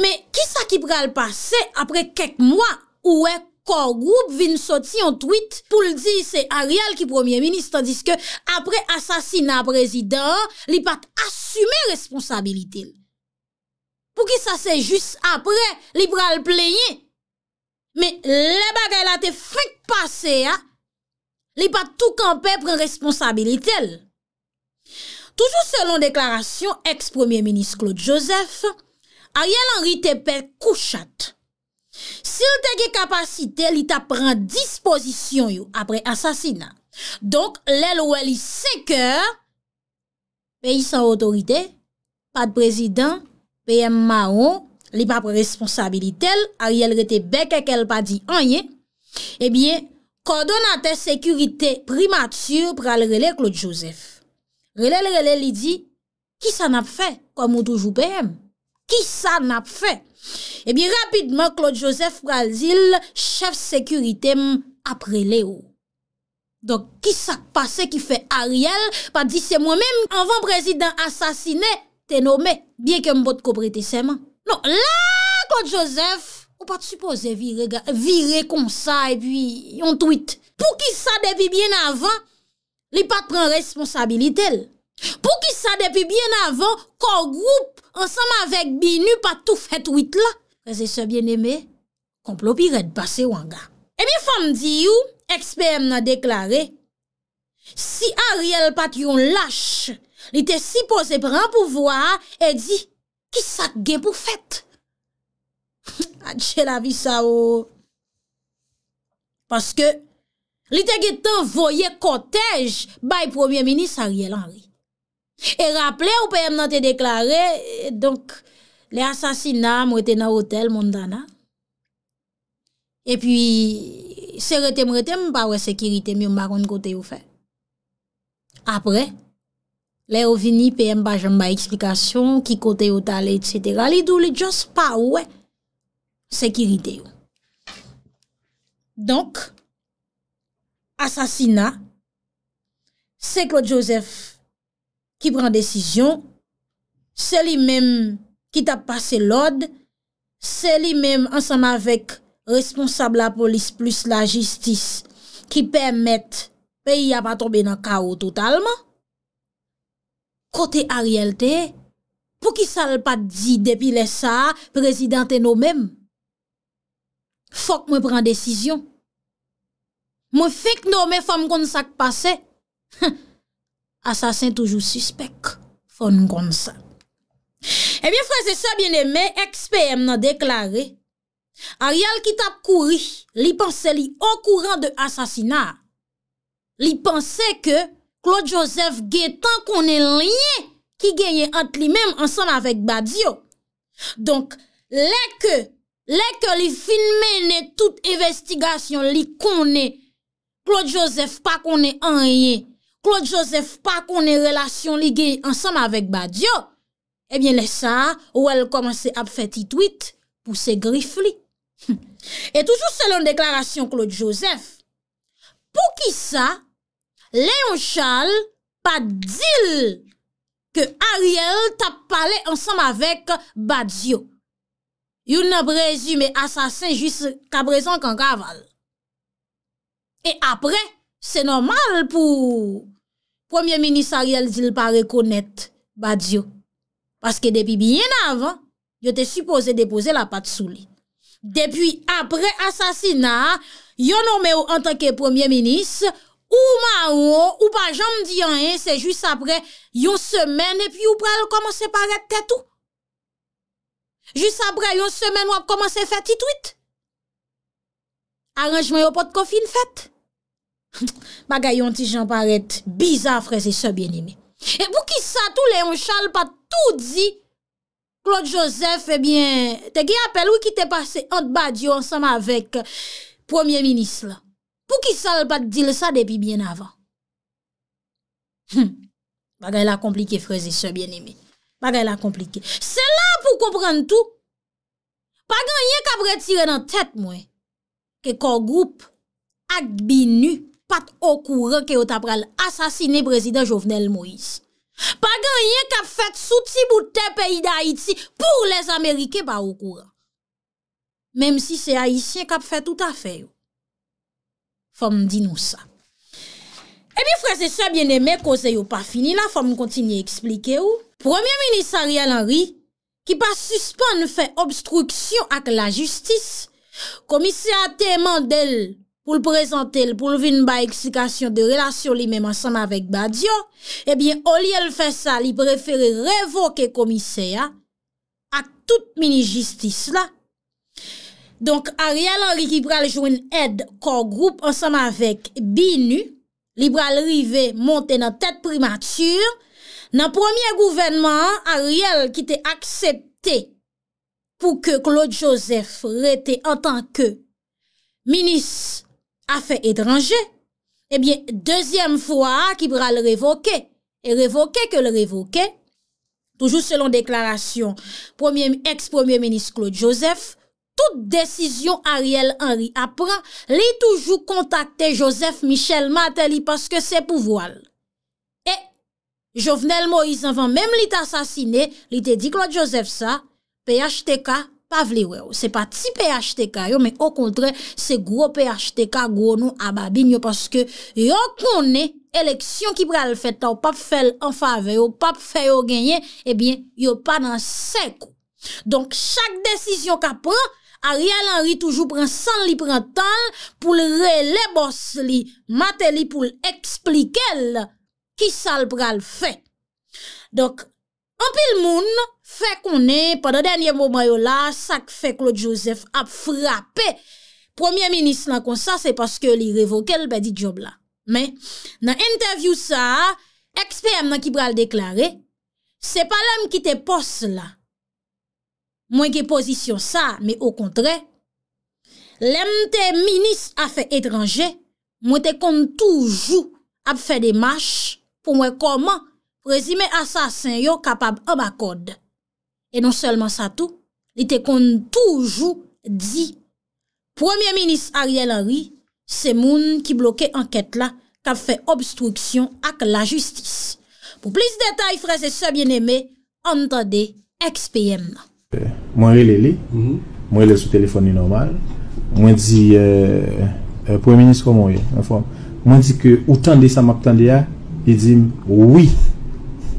Men, ki sa ki pral pase apre kek mwa ou e kor group vin soti an tweet pou l di se Ariel ki premier ministre tandis ke apre asasina prezident, li pat asume responsabilite. Pou ki sa se jis apre, li pral pleye. Men, le bagay la te fik pase ya, li pat tou kampè pren responsabilite. Toujou selon deklarasyon, ex premier ministre Claude Joseph, a riel an rite pe kouchat. Si l teke kapasite, li ta pren disposisyon yo apre asasina. Donk, lèl wèli sekeur, pe yi san otorite, pat prezident, pe yem maron, li pa pre responsabilite l, a riel rete beke ke l pa di anye, ebyen, kondonate sekurite primatur pral relèk lout josef. Relèl relèl li di, ki san ap fe, kom ou toujou pe yem? Ki sa nap fe? Ebi eh rapidman, Claude Joseph Brazil, chef sekurite m apre le ou. Donk, ki sa pase ki fe Ariel, pa di se mwen men, anvan prezident asasine, te nome, biye ke m bot koprete seman. Non, la Claude Joseph, ou pa t'supose vire konsa, epi yon tweet. Po ki sa depi bien avan, li pa pren responsabilite l. Po ki sa depi bien avan, kon groupe, ansanm avèk binu patou fèt wit la. Rezè se bien emè, komplo pi red basè wanga. E mi fòm di you, ekspèm nan deklarè, si Ariel pat yon lâch, li te si pose prè an pou vwa, e di, ki sat gen pou fèt? Adjè la vi sa ou. Paske, li te gen te voyè kotej bay premier-ministre Ariel Henry. E raple ou P.M. nan te deklare Donk Le asasina mwete nan hotel Mondana E pi Se rete mwete mwepa we sekirite Mwen baron kote ou fe Apre Le ou vini P.M. bajan ba eksplikasyon Ki kote ou tale etc Li dou li jos pa we Sekirite ou Donk Asasina Se Claude Joseph Ki pran desisyon, se li menm ki tap pase lode, se li menm ansanm avek responsable la polis plus la jistis, ki permette peyi a patobbe nan kao totalman. Kote a riyelte, pou ki sal pa di depile sa, prezidenten nou menm. Fok mwen pran desisyon. Mwen fik nou men fom kon sak pase. Ha! Asasin toujou suspek. Fon kon sa. Ebyen eh fraze sa biene me, XPM nan deklare, a rial ki tap kouri, li panse li okouran de asasinar. Li panse ke, Claude Joseph gè tan konen linyen, ki gè yè ant li menm ansan avèk badzio. Donk, leke, leke li finmè ne tout evestigasyon li konen, Claude Joseph pa konen an yè, Claude Joseph pa konen relasyon ligye ansam avèk Badiou, ebyen lè sa ou el komanse ap fèti tweet pou se grifli. Et toujou selon deklarasyon Claude Joseph, pou ki sa, Leon Charles pa dil ke Ariel tap pale ansam avèk Badiou. You nè brezime asasin jis kabrezan kan kaval. E apre, se normal pou... Premye minisaryel zil pa rekonet, ba diyo. Paske depi bien avan, yo te supose depose la pat souli. Depi apre asasina, yo nome yo an tanke premiye minis, ou ma ou, ou pa jom diyan e, se jis apre yon semen, epi ou pral komanse paret tetou. Jis apre yon semen wap komanse fet titwit. Aranjme yo pot kofi n fet. bagay yon ti jan paret bizar freze se bien ime. E pou ki sa tou le yon chal pat tou di, Claude Joseph, ebyen, eh te ge apel ou ki te pase ant badyo ansam avèk premier minis la. Pou ki sal pat dil sa depi bien avan. Hmm, bagay la komplike freze se bien ime. Bagay la komplike. Se la pou komprende tou, bagay yon ka bretire nan tèt mwen, ke kor group ak binu Pat okouran ke yo tabral asasine brezident Jovenel Moïse. Pa ganyen kap fet souti bouten peyi da Haiti pou les Amerike pa okouran. Mem si se Haitien kap fet tout afe yo. Fom di nou sa. E bi freze sa biene me koze yo pa fini la fom kontinye eksplike yo. Premier Ministarial Henry ki pa suspon fè obstruksyon ak la justis komise a teman del pou l prezante, pou l vin ba eksikasyon de relasyon li men ansama vek badyo, ebyen, olye l fè sa, li preferi revoke komiseya ak tout mini-jistis la. Donk, Ariel Henrique Ibrail jouen ed kongroup ansama vek BINU, Ibrail Rive montè nan tèt primatür, nan premier gouvenman, Ariel ki te akseptè pou ke Claude Joseph rete antan ke minis akseptè a fe edranje, ebyen, eh dezyem fwa ki bra le revoke, e revoke ke le revoke, toujou selon deklarasyon, ex-premier menis Claude Joseph, tout desisyon Ariel Henry apren, li toujou kontakte Joseph Michel Matel, li paske se pou voal. E, Jovenel Moïse, anvan mem li ta sasine, li te di Claude Joseph sa, PHTK, Se pa ti pHTK yo, men o kontre se gro pHTK gro nou ababin yo Paske yo kone eleksyon ki pral fè ta ou pap fèl an fave yo Pap fè yo genyen, ebyen yo pa nan sèk Donk chak desisyon ka pran, Ariel Henry toujou pran san li pran tan Poul re le bos li, mate li poul eksplike l Ki sal pral fè Donk Anpil moun, fe konen, padan denye mwomanyo la, sak fe klo Josef ap frape. Premier Ministre nan konsa, se paske li revoke lbe di job la. Men, nan interview sa, XPM nan Kibral deklare, se palem ki te pos la. Mwen ke posisyon sa, men o kontre, lem te Ministre afe etranje, mwen te kon toujou ap fe demache, pou mwen koman Prezime asasin yo kapab obakod. E non selman sa tou, li te kon toujou di. Premier ministre Ariel Henry, se moun ki bloke anket la, kap fe obstruksyon ak la justis. Po plis detay freze se bieneme, an tande XPM. Mwen li li mhm. li, mwen li sou telefon ni normal, mwen di, euh, euh, premier ministre mwen li, mwen di ke ou tande sa moktande ya, li di mwen li,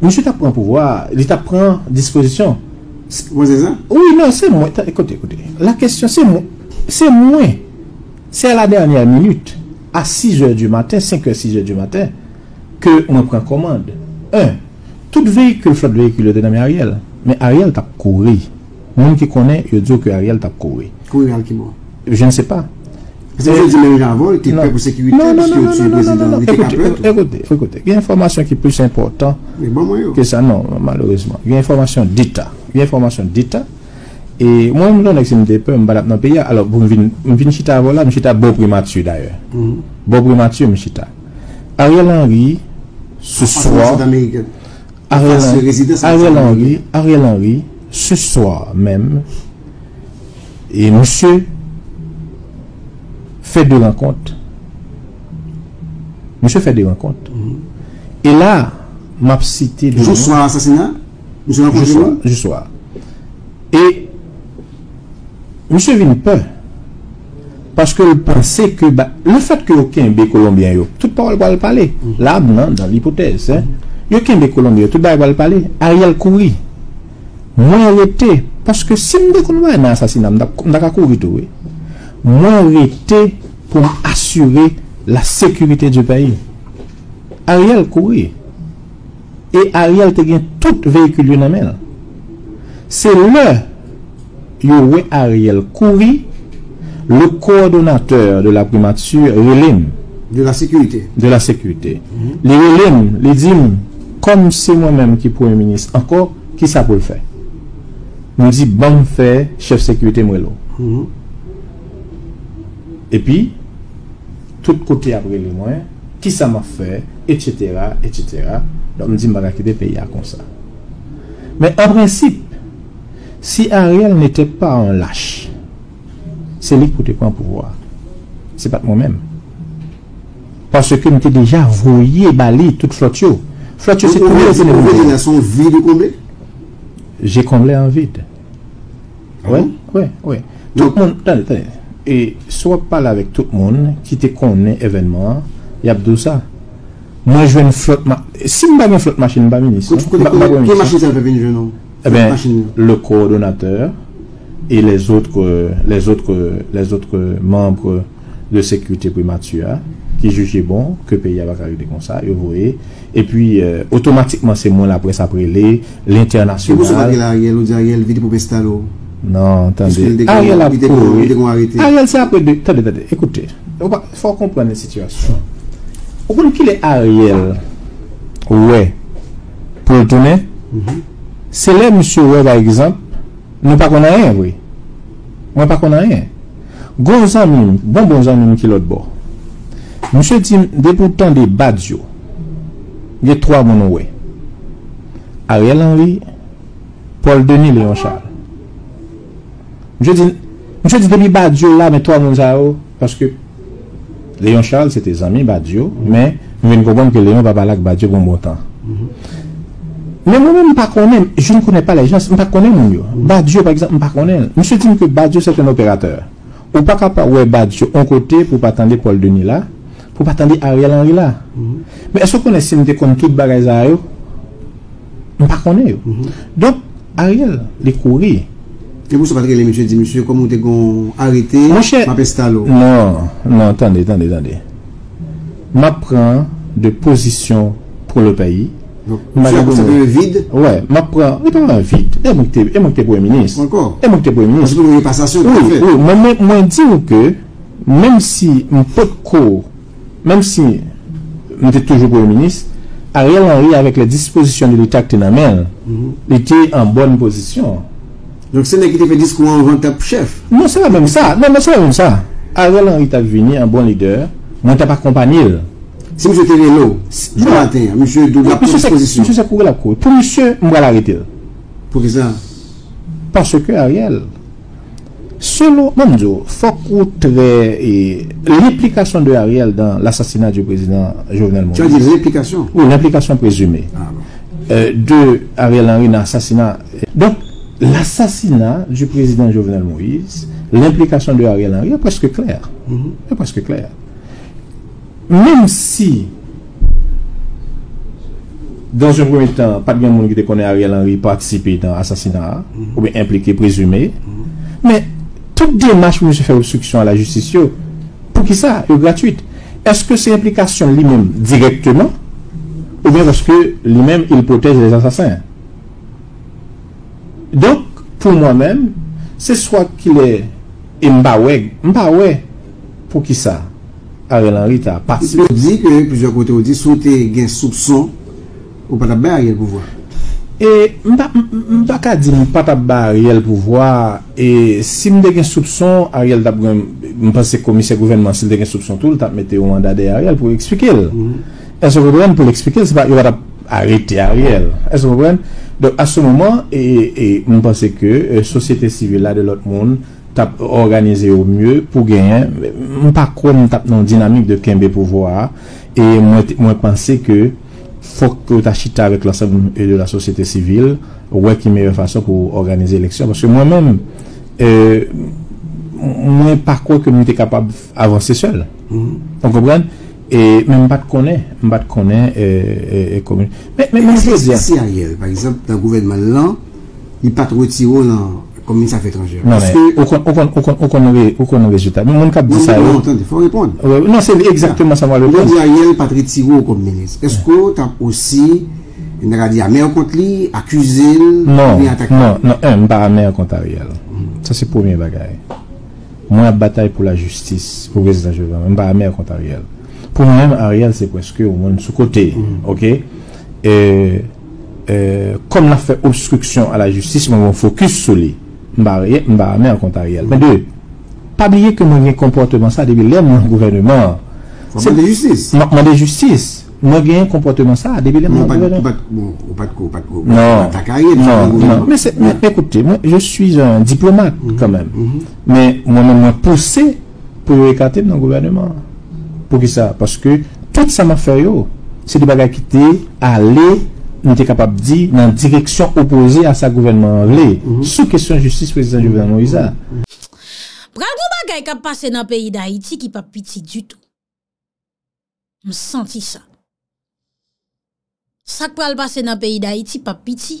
Monsi ta pran pouvoi, li ta pran Dispozisyon Ouye nan, se mwen, ekote, ekote La kestyon, se mwen Se la dernyan minute A 6 ouye du maten, 5 ouye 6 ouye du maten Ke mwen pran komande Un, tout vehikul Flap vehikul yo te nami Ariel Men Ariel ta kouri Mwen ki kone, yo dzo ki Ariel ta kouri Kouri al kimo Je nse pa Ekote, ekote, ekote, yon informasyon ki plus important ke sa, bon, non, malourezman. Yon informasyon dita. Yon informasyon dita. E, mwen mwen mwen eksemi depen, mwen badap nan peya, alo, mwen vin chita avon la, mwen chita Bob Rimatsu, daye. Mm-hmm. Bob Rimatsu, mwen chita. Ariel Henry, se ah, swa, Ariel Henry, Ariel Henry, se swa men, e monsye, fè de wakonte. Monsè fè de wakonte. E la, map site de wakonte. Joussoi an sasina? Joussoi an sasina? Joussoi an sasina. E monsè vini pè paske l prase ke ba l fète ke yo ken be kolombien yo, tout pa wale wale pale. Mm-hmm. La, mwen, dan l hipotez. Yo ken be kolombien yo, tout pa wale pale. A rial kouri. Mwen rete. Paske si mwen kou nou an sasina, mdaka kouri touwe. Mwen rete pou m asyure la sekurite di paye. Ariel kouri. E Ariel te gen tout veyikil yon amèl. Se lè yon wè Ariel kouri, le kou donateur de la primature, relèm. De la sekurite. De la sekurite. Li relèm, li dim kon se mè mèm ki pou yon menis. Ankor, ki sa pou l'fè? Mou di, ban fè chef sekurite mwè lò. E pi, tout kote apre le mwen, ki sa ma fe, et cetera, et cetera, dan m di m baga ki de pe ya kon sa. Men aprensip, si Ariel nete pa an lache, se lik pote pa an pouvoar. Se pat mou men. Paske m te deja vrouye bali tout flotio. Flotio se pouve an se ne pouve. J'ai konde lè an vide. Ouè? Ouè, ouè. Tante, tante. e so pa la vek tout moun ki te konnen evenman ya bdo sa si mba mwen flot machin mba meni sa ke machin sa vek meni je nou? e ben, le ko donateur e les otre les otre membres de sekwite prematur ki juje bon, ke pe ya baka yon de konsa yo voye, e pi otomatikman se moun la pres apre le l'internasyonal ki mou se va de la yel ou di yel vide pou bestalo? Non, tande, Ariel apou Ariel se apou, tande, tande, tande, ekoute Fok komprene situasyon Ou pou nou ki le Ariel Ou we Pou l tounen Se le msou we la ekzamp Nou pa konan en, woy Mwen pa konan en Gon zan moun, bon bon zan moun ki lot bo Msou ti, de pou toun de bad yo Ge trwa moun we Ariel an vi Paul Denis Leon Charles Mwen se di, mwen se di Demi Badiou la, mwen to a moun za yo, paske Leon Charles se te zami Badiou, men mwen kon kon ke Leon va balak Badiou bon bon tan. Men mwen mwen mwen pa konen, joun konen pa la jans, mwen pa konen mwen yo. Badiou par eksemp, mwen pa konen. Mwen se di mwen ke Badiou se te nopérateur. Mwen pa kapwa, wè Badiou, an kote pou patande Paul Denis la, pou patande Ariel Henry la. Men eswe konen se mwen te kon kip bagay za yo, mwen pa konen yo. Don, Ariel, li kouri, Ke mou sou patre le mèche di mèche, kom mou te kon arite, pa peste talo. Non, non, tande, tande, tande. Mè pre de posisyon pou lè payi. Mè pre vide? Mè pre vide. E mè kte pou e minis. E mè kte pou e minis. Mè kte pou e pasasyon. Mè mè di mou ke, mèm si mè pot kou, mèm si mè te toujou pou e minis, a rè lan rè avèk lè dispozisyon di lè takte nan mèl, lè te mm-hmm. an bon posisyon. Donk sè nè ki te fè dis kou an vante ap chèf. Non, sè la mèm sa. Non, mèm sè la mèm bon non, sa. Ah, bon. euh, Ariel Henry Takvini, an bon lider, mèm te pa kompanyil. Se msè teri lò, msè a atè, msè dou la pronspozisyon. Msè sè koure la kou. Pou msè, mwa la retèl. Pou kè sa? Pansè ke Ariel, sè lò, mèm zò, fòk ou trè l'implikasyon de Ariel dan l'assassinat di prezident jounel moun. Ti an di l'implikasyon? Ou, l'assassinat du président Jovenel Moïse, l'implication de Ariel Henry est presque claire. Mhm. presque Même si, dans un premier temps, pas de gens qui connaît Ariel Henry participer dans l'assassinat, mhm. ou bien impliqué, présumé, mhm. mais toute démarche pour se faire obstruction à la justice, pour qui ça est gratuite Est-ce que c'est implication lui-même directement, ou bien parce que lui-même, il protège les assassins Donk, pou mwen men, se swak ki le, e mba we, mba we pou ki sa, ari l anri ta. Pou di, pou di, sou te gen soubson ou pata be ariel pouvoi? E mba ka di mba pata be ariel pouvoi, e si mde gen soubson, ariel tap gen, mpa se komisyen gouvernement, si mde gen soubson tout, tap mete ou an da de ariel pou ekspikel. E sou problem pou l'eksplikel, se pa yon a tap pata. arrêter Ariel. Est-ce que vous comprenez Donc, à ce moment, et, et on pensait que euh, société civile là de l'autre monde t'a organisé au mieux pour gagner. Par pas on nous dans dynamique de Kembe pouvoir et moi, moi pensais que faut que tu avec l'ensemble euh, de la société civile, ouais, qui meilleure façon pour organiser l'élection. Parce que moi-même, euh, moi, par quoi que nous sommes capable d'avancer seul. Mm-hmm. Vous comprenez E, Mwen bat konen Mwen bat konen e, e, Mwen bat konen Par exemple, nan gouvernement lan Y pat retire nan Komunisat Fetranjere Mwen kap disa Mwen kat disa Mwen pat retire nan Komunisat Fetranjere Mwen pat retire nan Akuzel Mwen bat amèr konta riyel Mwen bat amèr konta riyel pou mwen mèm a rèl, se pweske mwen sou kote. Ok? E, kom la fè obstruksyon a la justis, mwen mwen fokus sou li. Mwen ba ramè an konta rèl. Men de, pablie ke mwen mè kompote mwen sa a debile mwen gouverneman. Mwen mè mè justice. Mwen mè mè justice. Mwen mè kompote mwen sa a debile mwen gouverneman. Mwen mè mè mè mè. Non. Mè mè mè. Mè mè mè mè. Mè mè mè mè mè mè. Pou ki sa, paske, tout sa ma fè yo, se di bagay ki te ale, ni te kapap di nan direksyon opoze a sa gouvenman angle, mhm. sou kesyon justice prezident Jouvelan Moïsa. Pou kal kou bagay kap pase nan peyi da iti ki pa piti du tout. M senti sa. Sak pal pase nan peyi da iti pa piti,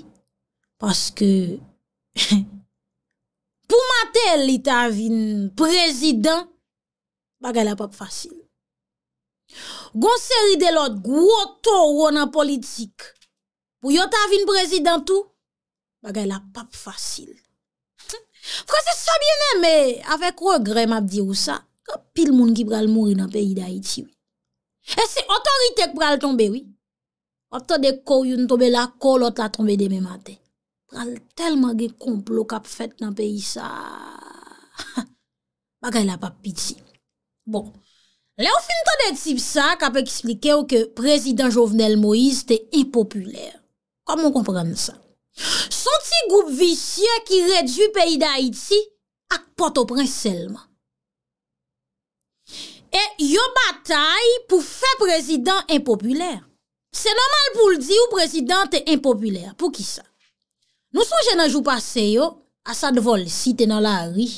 paske, pou matel li ta avin prezident, bagay la pap fasil. Gon seri de lot, gwo to wou nan politik. Pou yon ta avin prezidentou, bagay la pap fasil. Fwa se sa bienen, me, avek regre map dirou sa, kapil moun ki pral mouri nan peyi da iti. E se otoritek pral tombe, oui. Apto de kou yon tobe la kou lot la tombe de memate. Pral telman gen koumplo kap fete nan peyi sa. Bagay la pap piti. Bon. Le ou fin ton de tip sa ka pek isplike ou ke prezident Jovenel Moïse te impopuler. Komon komprende sa? Son ti goup visye ki reju peyi da Haiti ak poto pren selman. E yo batay pou fe prezident impopuler. Se normal pou l di ou prezident te impopuler. Pou ki sa? Nou sou jen anjou pase yo, asa devol si te nan la ri,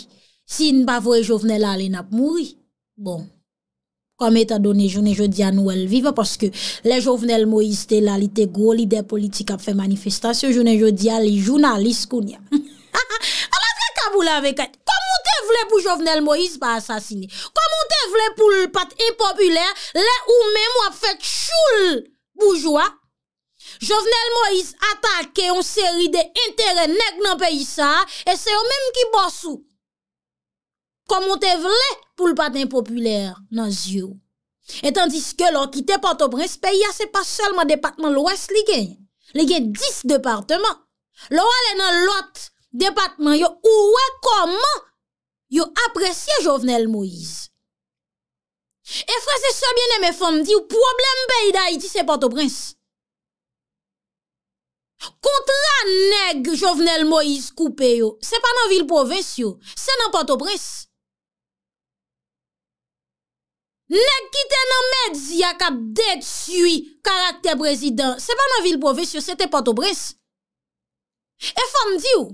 si n'ba vwe Jovenel alen ap mouri. Bon. Kwa me ta done, jounen jodia nou el vive, paske le Jouvenel Moïse te lalite go, li de politik ap fe manifestasyon, jounen jodia li jounan lis koun ya. A la vle kabou la veket, komon te vle pou Jouvenel Moïse pa asasine, komon te vle pou l pat impopuler, le ou men wap fet choul boujwa, Jouvenel Moïse atake yon seri de interen neg nan pe yisa, e se yo menm ki bosou. komon te vle pou l paten populer nan zyo. Etan diske lor ki te patobrense pe, ya se pa selman departman lwes li gen. Li gen dis departman. Lora le nan lot departman yo, ouwe koman yo apresye Jovenel Moïse. E fra se sebyen eme fom di, ou problem be yi da iti se patobrense. Kont la neg Jovenel Moïse koupe yo, se pa nan vil povensyo, se nan patobrense. Neg ki te nan medzi ak ap det sui karakter brezidant. Se pa nan vil bove syo, se te pato brez. E fan di ou,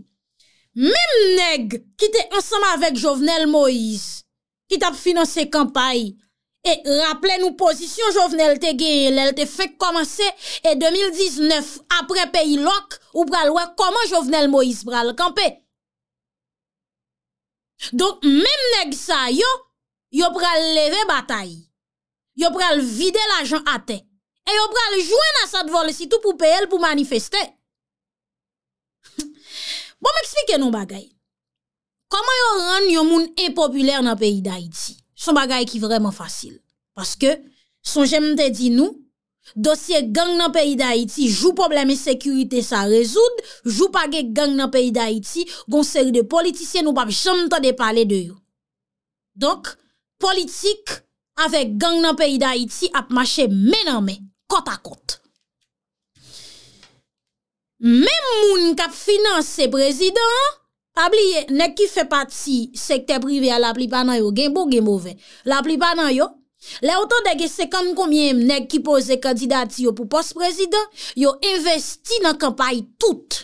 mem neg ki te ansama avèk Jovenel Moïse, ki tap finanse kampay, e rapple nou pozisyon Jovenel te ge, lèl te fek komanse, e 2019 apre peyi lòk, ou bral wèk koman Jovenel Moïse bral kampe. Donk mem neg sa yo, Yo pral leve batay Yo pral vide l'ajan ate E yo pral jwen na sa dvol si tout pou pe el pou manifeste Bon m'eksplike nou bagay Koman yo ren yon moun impopuler nan peyi da iti Son bagay ki vreman fasil Paske son jem te di nou Dosye gang nan peyi da iti Jou probleme sekurite sa rezoud Jou page gang nan peyi da iti Gon seri de politisyen ou babi chanm ta de pale de yo Donk politik avek gang nan peyi da iti ap mache menan men, kota kota. Mem moun kap finanse prezident, abliye, nek ki fe pati sekte privya la plipa nan yo, genbo genbo ven, la plipa nan yo, le o to deke sekant komyem nek ki pose kandidati yo pou pos prezident, yo investi nan kampay tout.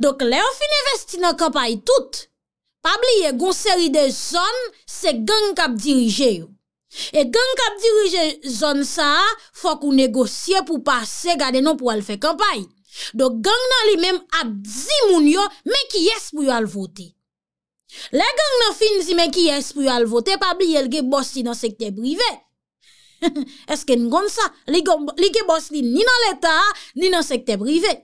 Dok le o fin investi nan kampay tout, Pabli ye gonseri de zon se gang kap dirije yo. E gang kap dirije zon sa, fok ou negosye pou pase gade nou pou al fe kampay. Dok gang nan li menm ap zimoun yo, men ki yes pou yo al vote. Le gang nan fin si men ki yes pou yo al vote, pabli ye lge bosti nan sekte brive. Eske ngon sa, li ke bosti ni nan leta, ni nan sekte brive.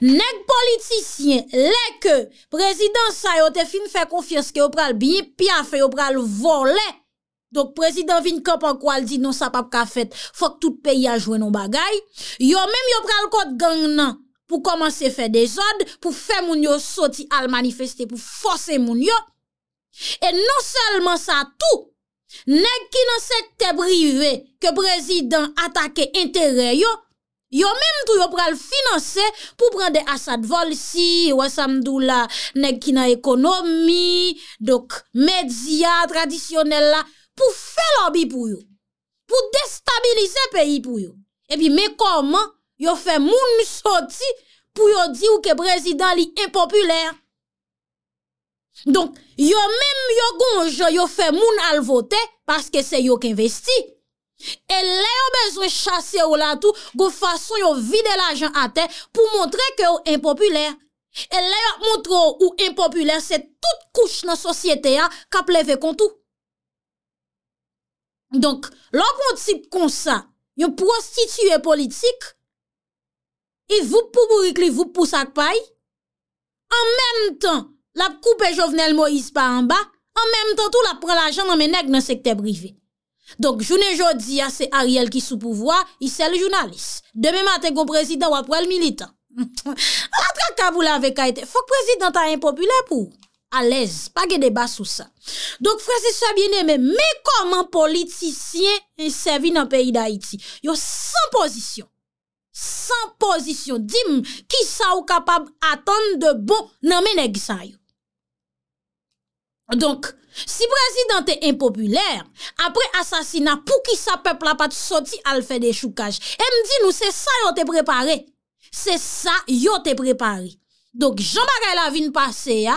Nèk politisyen lèk prezidant sa yo te fin fè konfyes ki yo pral binye pi a fè yo pral volè Donk prezidant vin kèp an kwa al di non sa pa pou ka fèt fòk tout peyi a jwè nou bagay Yo mèm yo pral kòt gan nan pou komanse fè dezod pou fè moun yo soti al manifestè pou fòse moun yo E non selman sa tout, nèk ki nan se te brivé ke prezidant atake interè yo Yo menm tou yo pral finanse pou pran de asad volsi, ou asam dou la neg kina ekonomi, dok medziya tradisyonel la pou felobi pou yo, pou destabilize peyi pou yo. E pi me koman yo fe moun soti pou yo di ou ke prezident li impopuler. Donk yo menm yo gonj yo fe moun alvote, paske se yo ke investi. E le yo bezwen chase yo la tou go fason yo vide la jen ate pou montre ke yo impopuler. E le yo montre yo ou impopuler se tout kouch nan sosyete ya ka pleve kontou. Donk, lop moun tip konsa, yo prostitue politik, e vup pou bourikli, vup pou sakpay, an menm tan, la pou pou be jovenel mo ispa an ba, an menm tan tou la pou pre la jen nan menek nan sekte brive. Donk, jounen jodi, a se Ariel ki sou pouvoi, i se l jounalis. Deme maten kon prezident wap wèl militan. A trak tabou la vek a ete, fok prezident a yon populè pou. A lez, pa ge deba sou sa. Donk, frese sa biene men, men koman politisyen e servi nan peyi da iti. Yo, san pozisyon. San pozisyon. Dim, ki sa ou kapab atan de bon nan men e gisa yo. Donk, Si prezident te impopuler, apre asasina pou ki sa pepla pati soti al fe de choukaj. E mdi nou se sa yo te prepare. Se sa yo te prepare. Dok jambare la vin pase ya.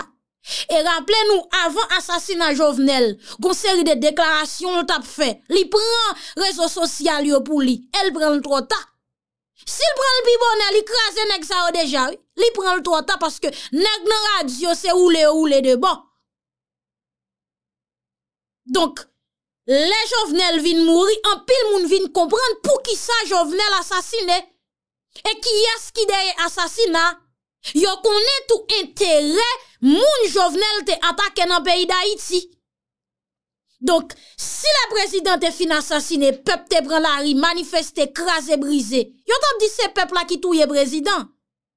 E rappele nou avan asasina jovenel, goun seri de deklarasyon l tap fe. Li pren rezo sosyal yo pou li. El pren l trota. Si l pren l pi bonel, li krasen ek sa yo deja. Li pren l trota paske nek nan rad yo se ou le ou le de bon. Donk, le jovenel vin mouri, an pil moun vin kompran pou ki sa jovenel asasine. E ki yas ki deye asasina, yo konen tou entere moun jovenel te atake nan peyi da iti. Donk, si le prezident te fin asasine, pep te bran la ri manifeste kras e brise. Yo tan di se pep la ki touye prezident,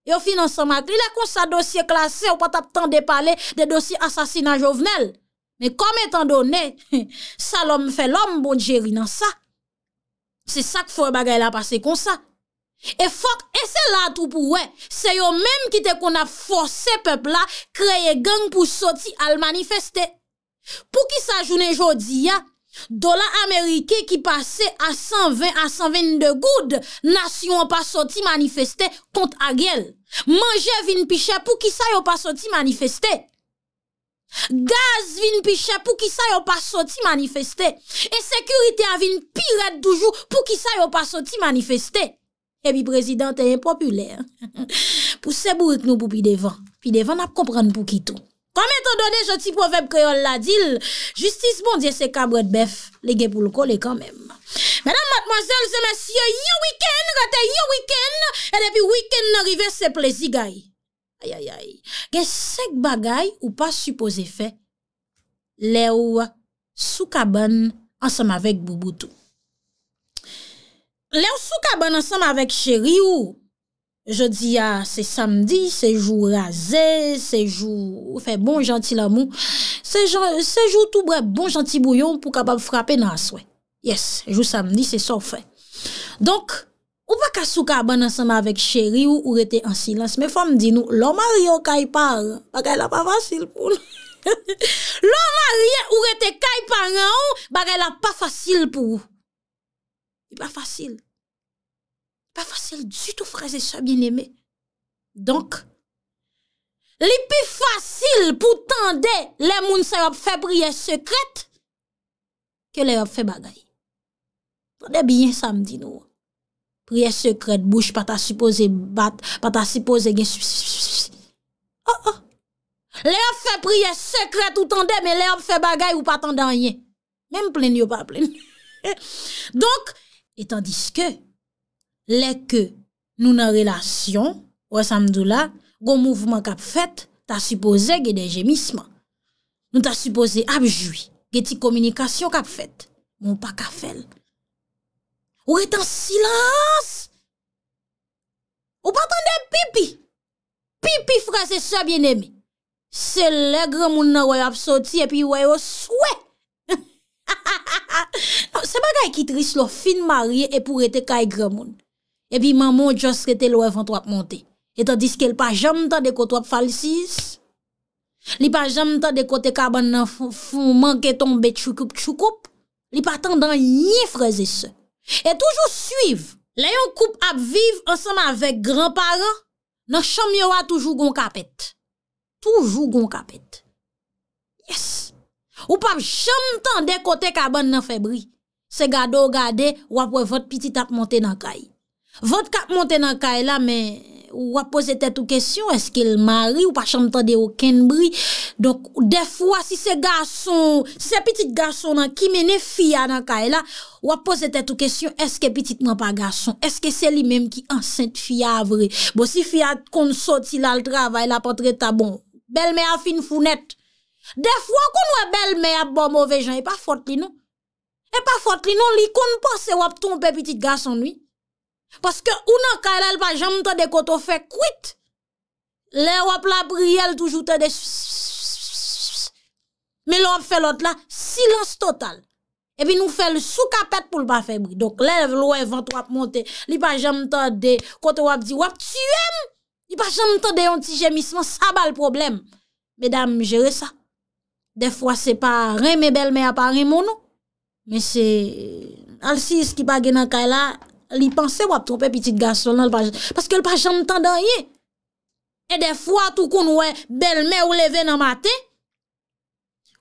yo fin an san makri la kon sa dosye klasen ou pata tan depale de dosye asasina jovenel. E kom etan donè, sa lòm fè lòm bon djeri nan sa. Se sak fò bagay la pase kon sa. E fòk, e se la tout pou wè, se yo mèm kite kon a fò se pepl la kreye geng pou soti al manifestè. Pou ki sa jounen jodi ya, do la Amerike ki pase a 120, a 120 de goud, nas yon pa soti manifestè kont agel. Mange vin pi chè pou ki sa yon pa soti manifestè. Gaz vin pi chè pou ki sa yo pa soti manifeste E sekurite avin pi red toujou pou ki sa yo pa soti manifeste E bi prezidenten yon populè Pou sebou rik nou pou pi devan Pi devan ap kompran pou ki tou Kame to do de joti poveb kwe yon la dil Justice bondye se kabre dbef Lege pou lko le kamem Madame, mademoiselle, ze masye yon wikend Rote yon wikend E depi wikend nan rive se plezi gaye Ayayay, gen sek bagay ou pa suppose fe, le ou sou kaban ansanm avek Bouboutou. Le ou sou kaban ansanm avek cheri ou, je di ya, se samdi, se jou raze, se jou fe bon janti l'amou, se jou tout brep bon janti bouyon pou kabab frape nan aswe. Yes, jou samdi, se so fe. Donk. Ou pa ka sou ka abonansama avèk chéri ou ou rete an silans. Me fòm di nou, lò maryè ou kay par, bagay la pa fasil pou. Lò maryè ou rete kay par an ou, bagay la pa fasil pou. Pa fasil. Pa fasil dutou fraze sa bin eme. Donk, li pi fasil pou tende lè moun sa yop febriye sekret, ke lè yop fe bagay. Fonde bien sa mdi nou. priye sekret bouche pata suppose bat, pata suppose gen suss, suss, suss, suss. Oh oh! Le ap fe priye sekret ou tande, men le ap fe bagay ou patan dan yen. Menm plen yo pa plen. Donk, etan diske, le ke nou nan relasyon, wè samdou la, gon mouvman kap fet, ta suppose gen de jemisme. Nou ta suppose abjoui, gen ti komunikasyon kap fet. Moun pa kafel. Ou e tan silans. Ou pa tan den pipi. Pipi frese se bien emi. Se le gremoun nan woy ap soti epi woy yo swet. Se bagay ki tris lo fin mari e pou rete kay gremoun. Epi maman ou just rete lo evant wap monte. Etan diske l pa jam tan dekot wap falisis. Li pa jam tan dekote kaban nan fou manke ton bet choukoup choukoup. Li pa tan dan li frese se. E toujou suiv, lè yon koup ap viv ansanm avèk granparen, nan chanm yowa toujou goun kapet. Toujou goun kapet. Yes! Ou pap chanm tan dekote kaban nan febri. Se gado gade, wap wè vot piti tap monte nan kay. Vot kap monte nan kay la, men... Ou wap pose tet ou kesyon, eske l mari ou pa chanm tade ou kenbri. Donk, defwa, si se gason, se petit gason nan ki mene fia nan kaela, wap pose tet ou kesyon, eske petitman pa gason, eske se li menm ki ansente fia avre. Bo si fia kon sot si la l travay, la patre ta bon, bel me a fin founet. Defwa kon wap bel me a bon mouve jan, e pa fort li non. E pa fort li non, li kon pos se wap tonpe petit gason nwi. Paske ou nan kay lèl pa jèm tèdè koto fè kouit. Lè wap la prièl toujou tèdè. Mè lè wap fè lòt la. Silans total. E pi nou fè lè sou kapèt pou l'pa fè bri. Dok lè lè vlouè vant wap monte. Lè pa jèm tèdè koto wap di wap. Tuèm! Lè pa jèm tèdè yon ti jèmisman. Sabal problem. Mè dam jère sa. De fwa se pa rèmè bel mè apan rèmò nou. Mè se... Al si yis ki pa gen nan kay lèl. Li panse wap trope pitit gason nan l'pajan. Paske l'pajan tan dan ye. E de fwa tou kon wè bel mè ou leve nan mate.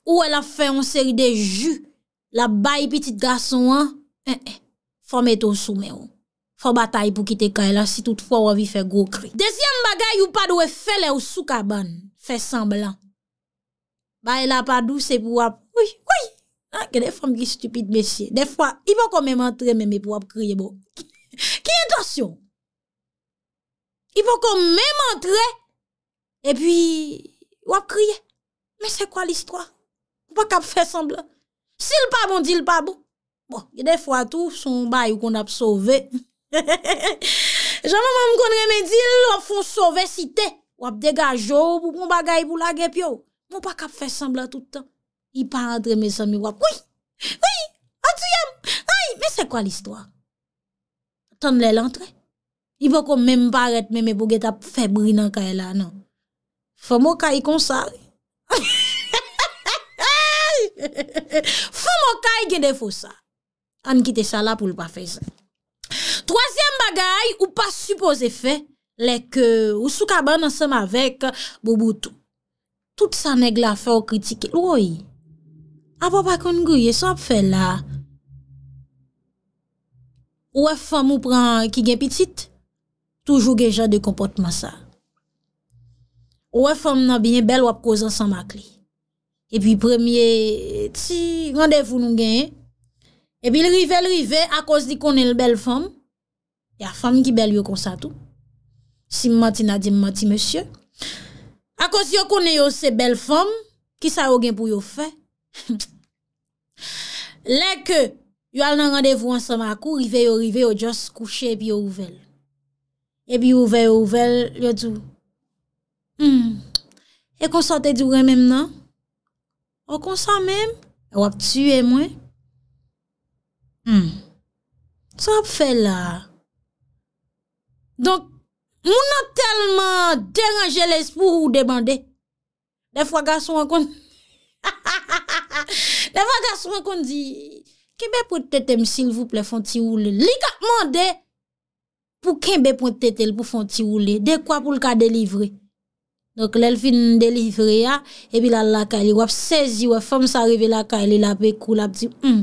Ou wè la fè yon seri de ju. La bayi pitit gason an. E e. Fò meton sou mè ou. Fò batay pou kite kè e la si tout fwa wè vi fè go kri. Desyem bagay ou pad wè fè lè ou sou kaban. Fè san blan. Baye la padou se pou wap. Ouye, ouye. Gè ah, de fòm ki stupid mesye, de fò, i pou kon men mentre men me pou wap kriye bo. Ki intasyon? I pou kon men mentre, e pi wap kriye. Men se kwa l'istwa? Mwen pa kap fè semblan? Si l'pabon, di l'pabon. Bon, gè de fò tou, son bay ou kon ap sove. Jan waman m kon reme di l'ofon sove site. Wap degajò, pou pou bagay pou lagèp yo. Mwen pa kap fè semblan toutan. I pa antre me san mi wap. Ouye, ouye, antriyem. Ouye, men se kwa l'histoire? Ton lè l'antre. I vo kon menm paret menm e bo get ap febri nan ka e la nan. Fon mokay kon sa. Fon mokay gen defo sa. An kite chala pou l'pa fe zan. Troasyem bagay ou pa supose fe. Lèk ou soukaban ansem avèk bo boutou. Tout sa neg la fè ou kritike lwoye. ap ap akon gwe, ye sa ap fe la, ouwe fom ou pran ki gen pitit, toujou gen jad de kompotman sa, ouwe fom nan binye bel wap kozansan mak li, epi premye, ti, randevou nou gen, epi lrive lrive, akos di konen lbel fom, ya fom ki bel yo konsa tou, si mati na di mati monsye, akos di yo konen yo se bel fom, ki sa yo gen pou yo fe, pfff, Lè ke yo al nan randevou an sa makou, rive yo rive yo jos kouche e bi yo ouvel. E bi ouvel, ouvel, yo djou. Hmm, e konsante djou wè mèm nan? O konsante mèm? E wap tsyu e mwen? Tsa hmm, ap fè la? Donk, moun nan telman deranje lè spou ou demande. Lè fwa gason an konsante. Le vaga sou mwen kon di, ki be pou tete msil voup le fon ti oule? Li ka mande, pou ken be pou tete l pou fon ti oule? De kwa pou l ka delivre? Donk l el fin delivre ya, epi la l laka li wap sezi wap, fom sa rive l laka li la pekou, la pti, hmm.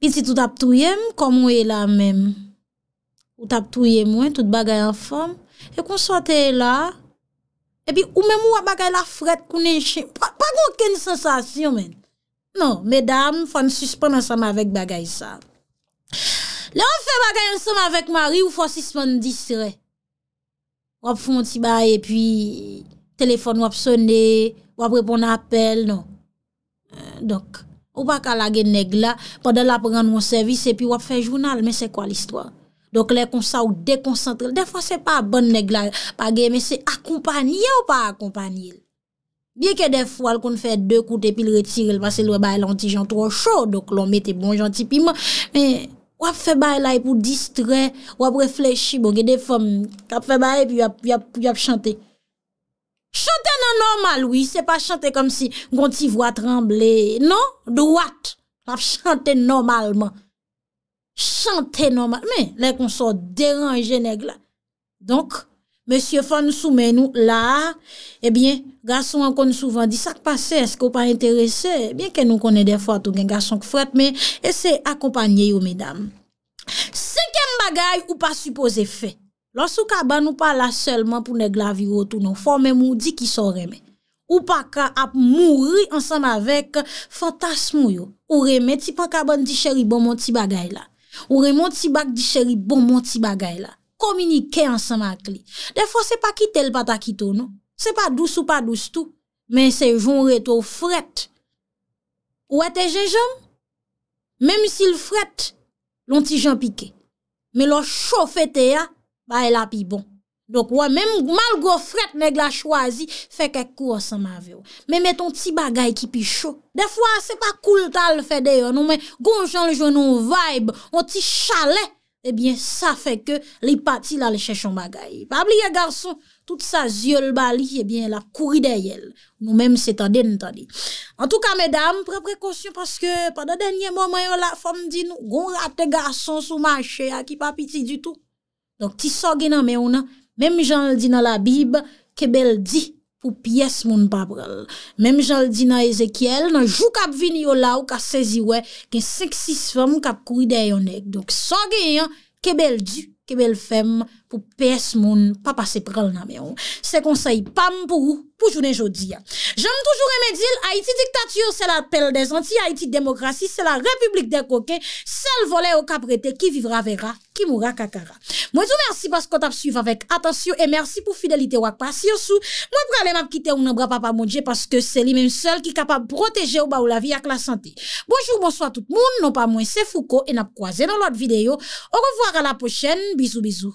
pi si tout ap touyem, kon mwen e la men, tout ap touyem mwen, tout bagay an fom, epi kon sote la, epi ou men mwen bagay la fret, kon en chen, pa kon ken sensasyon men, Non, medam, fwa n suspon an saman avèk bagay sa. Le wap fè bagay an saman avèk mari, wap fwa n disre. Wap fwonti ba, epwi, telefon wap sone, wap repon apel, non. Donk, wap akalage negla, pwede la pren wonservis, epwi wap fè jounal, men se kwa l'istwa. Donk le kon sa ou dekoncentre, defwa se pa bon negla, pa gen men se akompanyye ou pa akompanyye lè. Biye ke def wale kon fè dè koute pi l retire, l vase l wè baye lantijan tro chò, dok l ome te bon janti pi man. Men, wap fè baye la e pou distre, wap reflechi, bo gè def fòm, kap fè baye pi wap chante. Chante nan normal, oui, se pa chante kom si, kon ti vwa tremble, non, do wate, wap chante normalman. Chante normalman, men, lè kon so deranje neg la. Donk, Monsye fan soumen nou la, ebyen, gason an kon souvan di sak pase, eske ou pa interese, ebyen ke nou konen defo atou gen gason k fwet, men ese akompanyen yo, medam. Sikem bagay ou pa suppose fe. Lors ou kaban nou pa la selman pou ne glavirotou nou, fwemem ou di ki son remen. Ou pa ka ap mouri ansan avèk fantasmou yo. Ou remen ti pa kaban di chèri bon mon ti bagay la. Ou remen ti bak di chèri bon mon ti bagay la. Komini kè an san ma kli. De fwa se pa kitel pata kito nou. Se pa dous ou pa dous tou. Men se yon reto fret. Ou ete jen jen? Mem si l fret, lonti jen pike. Men lò chò fète ya, ba el api bon. Dok wè men malgo fret neg la chwazi, feke kou an san ma vè ou. Men meton ti bagay ki pi chò. De fwa se pa koul tal fè de yon nou men. Gon jen lò jen nou vaib, lonti chalè. Ebyen eh sa feke li pati la le chèchon bagay Pabli ya garson Tout sa ziol bali Ebyen eh la kouri dayel Nou menm se ta den ta de En tou ka medam pre prekosyon Paske pa da denye momen yo la Fom di nou goun rapte garson sou mache Aki pa piti du tout Donk ti so genan men ou nan Menm jan el di nan la bib Kebel di pou piyes moun pa pral. Mem Jaldina Ezekiel nan jou kap vini yo la ou ka seziwe gen seksis fem kap kuri de yon ek. Donk so gen yon, kebel di, kebel fem pou piyes moun pa pase pral nan me ou. Se konsey pam pou ou, pou jounen jodi. J'anm toujou remedil, Haiti diktatiyou, se la pel des anti-Haiti demokrasi, se la republik de koke, sel vole ou kaprete, ki vivra vera, ki moura kakara. Mwen sou mersi, paskou tap suyv avek atensyon, e mersi pou fidelite wakpa. Siyonsou, mwen pralem ap kite ou nan bra pa pa mounje, paske se li menm sel, ki kapab proteje ou ba ou la vi ak la sante. Bonjou, bonsoit tout moun, non pa mwen se fouko, e nap kwaze nan lot videyo. Ou revwara la pochen, bizou bizou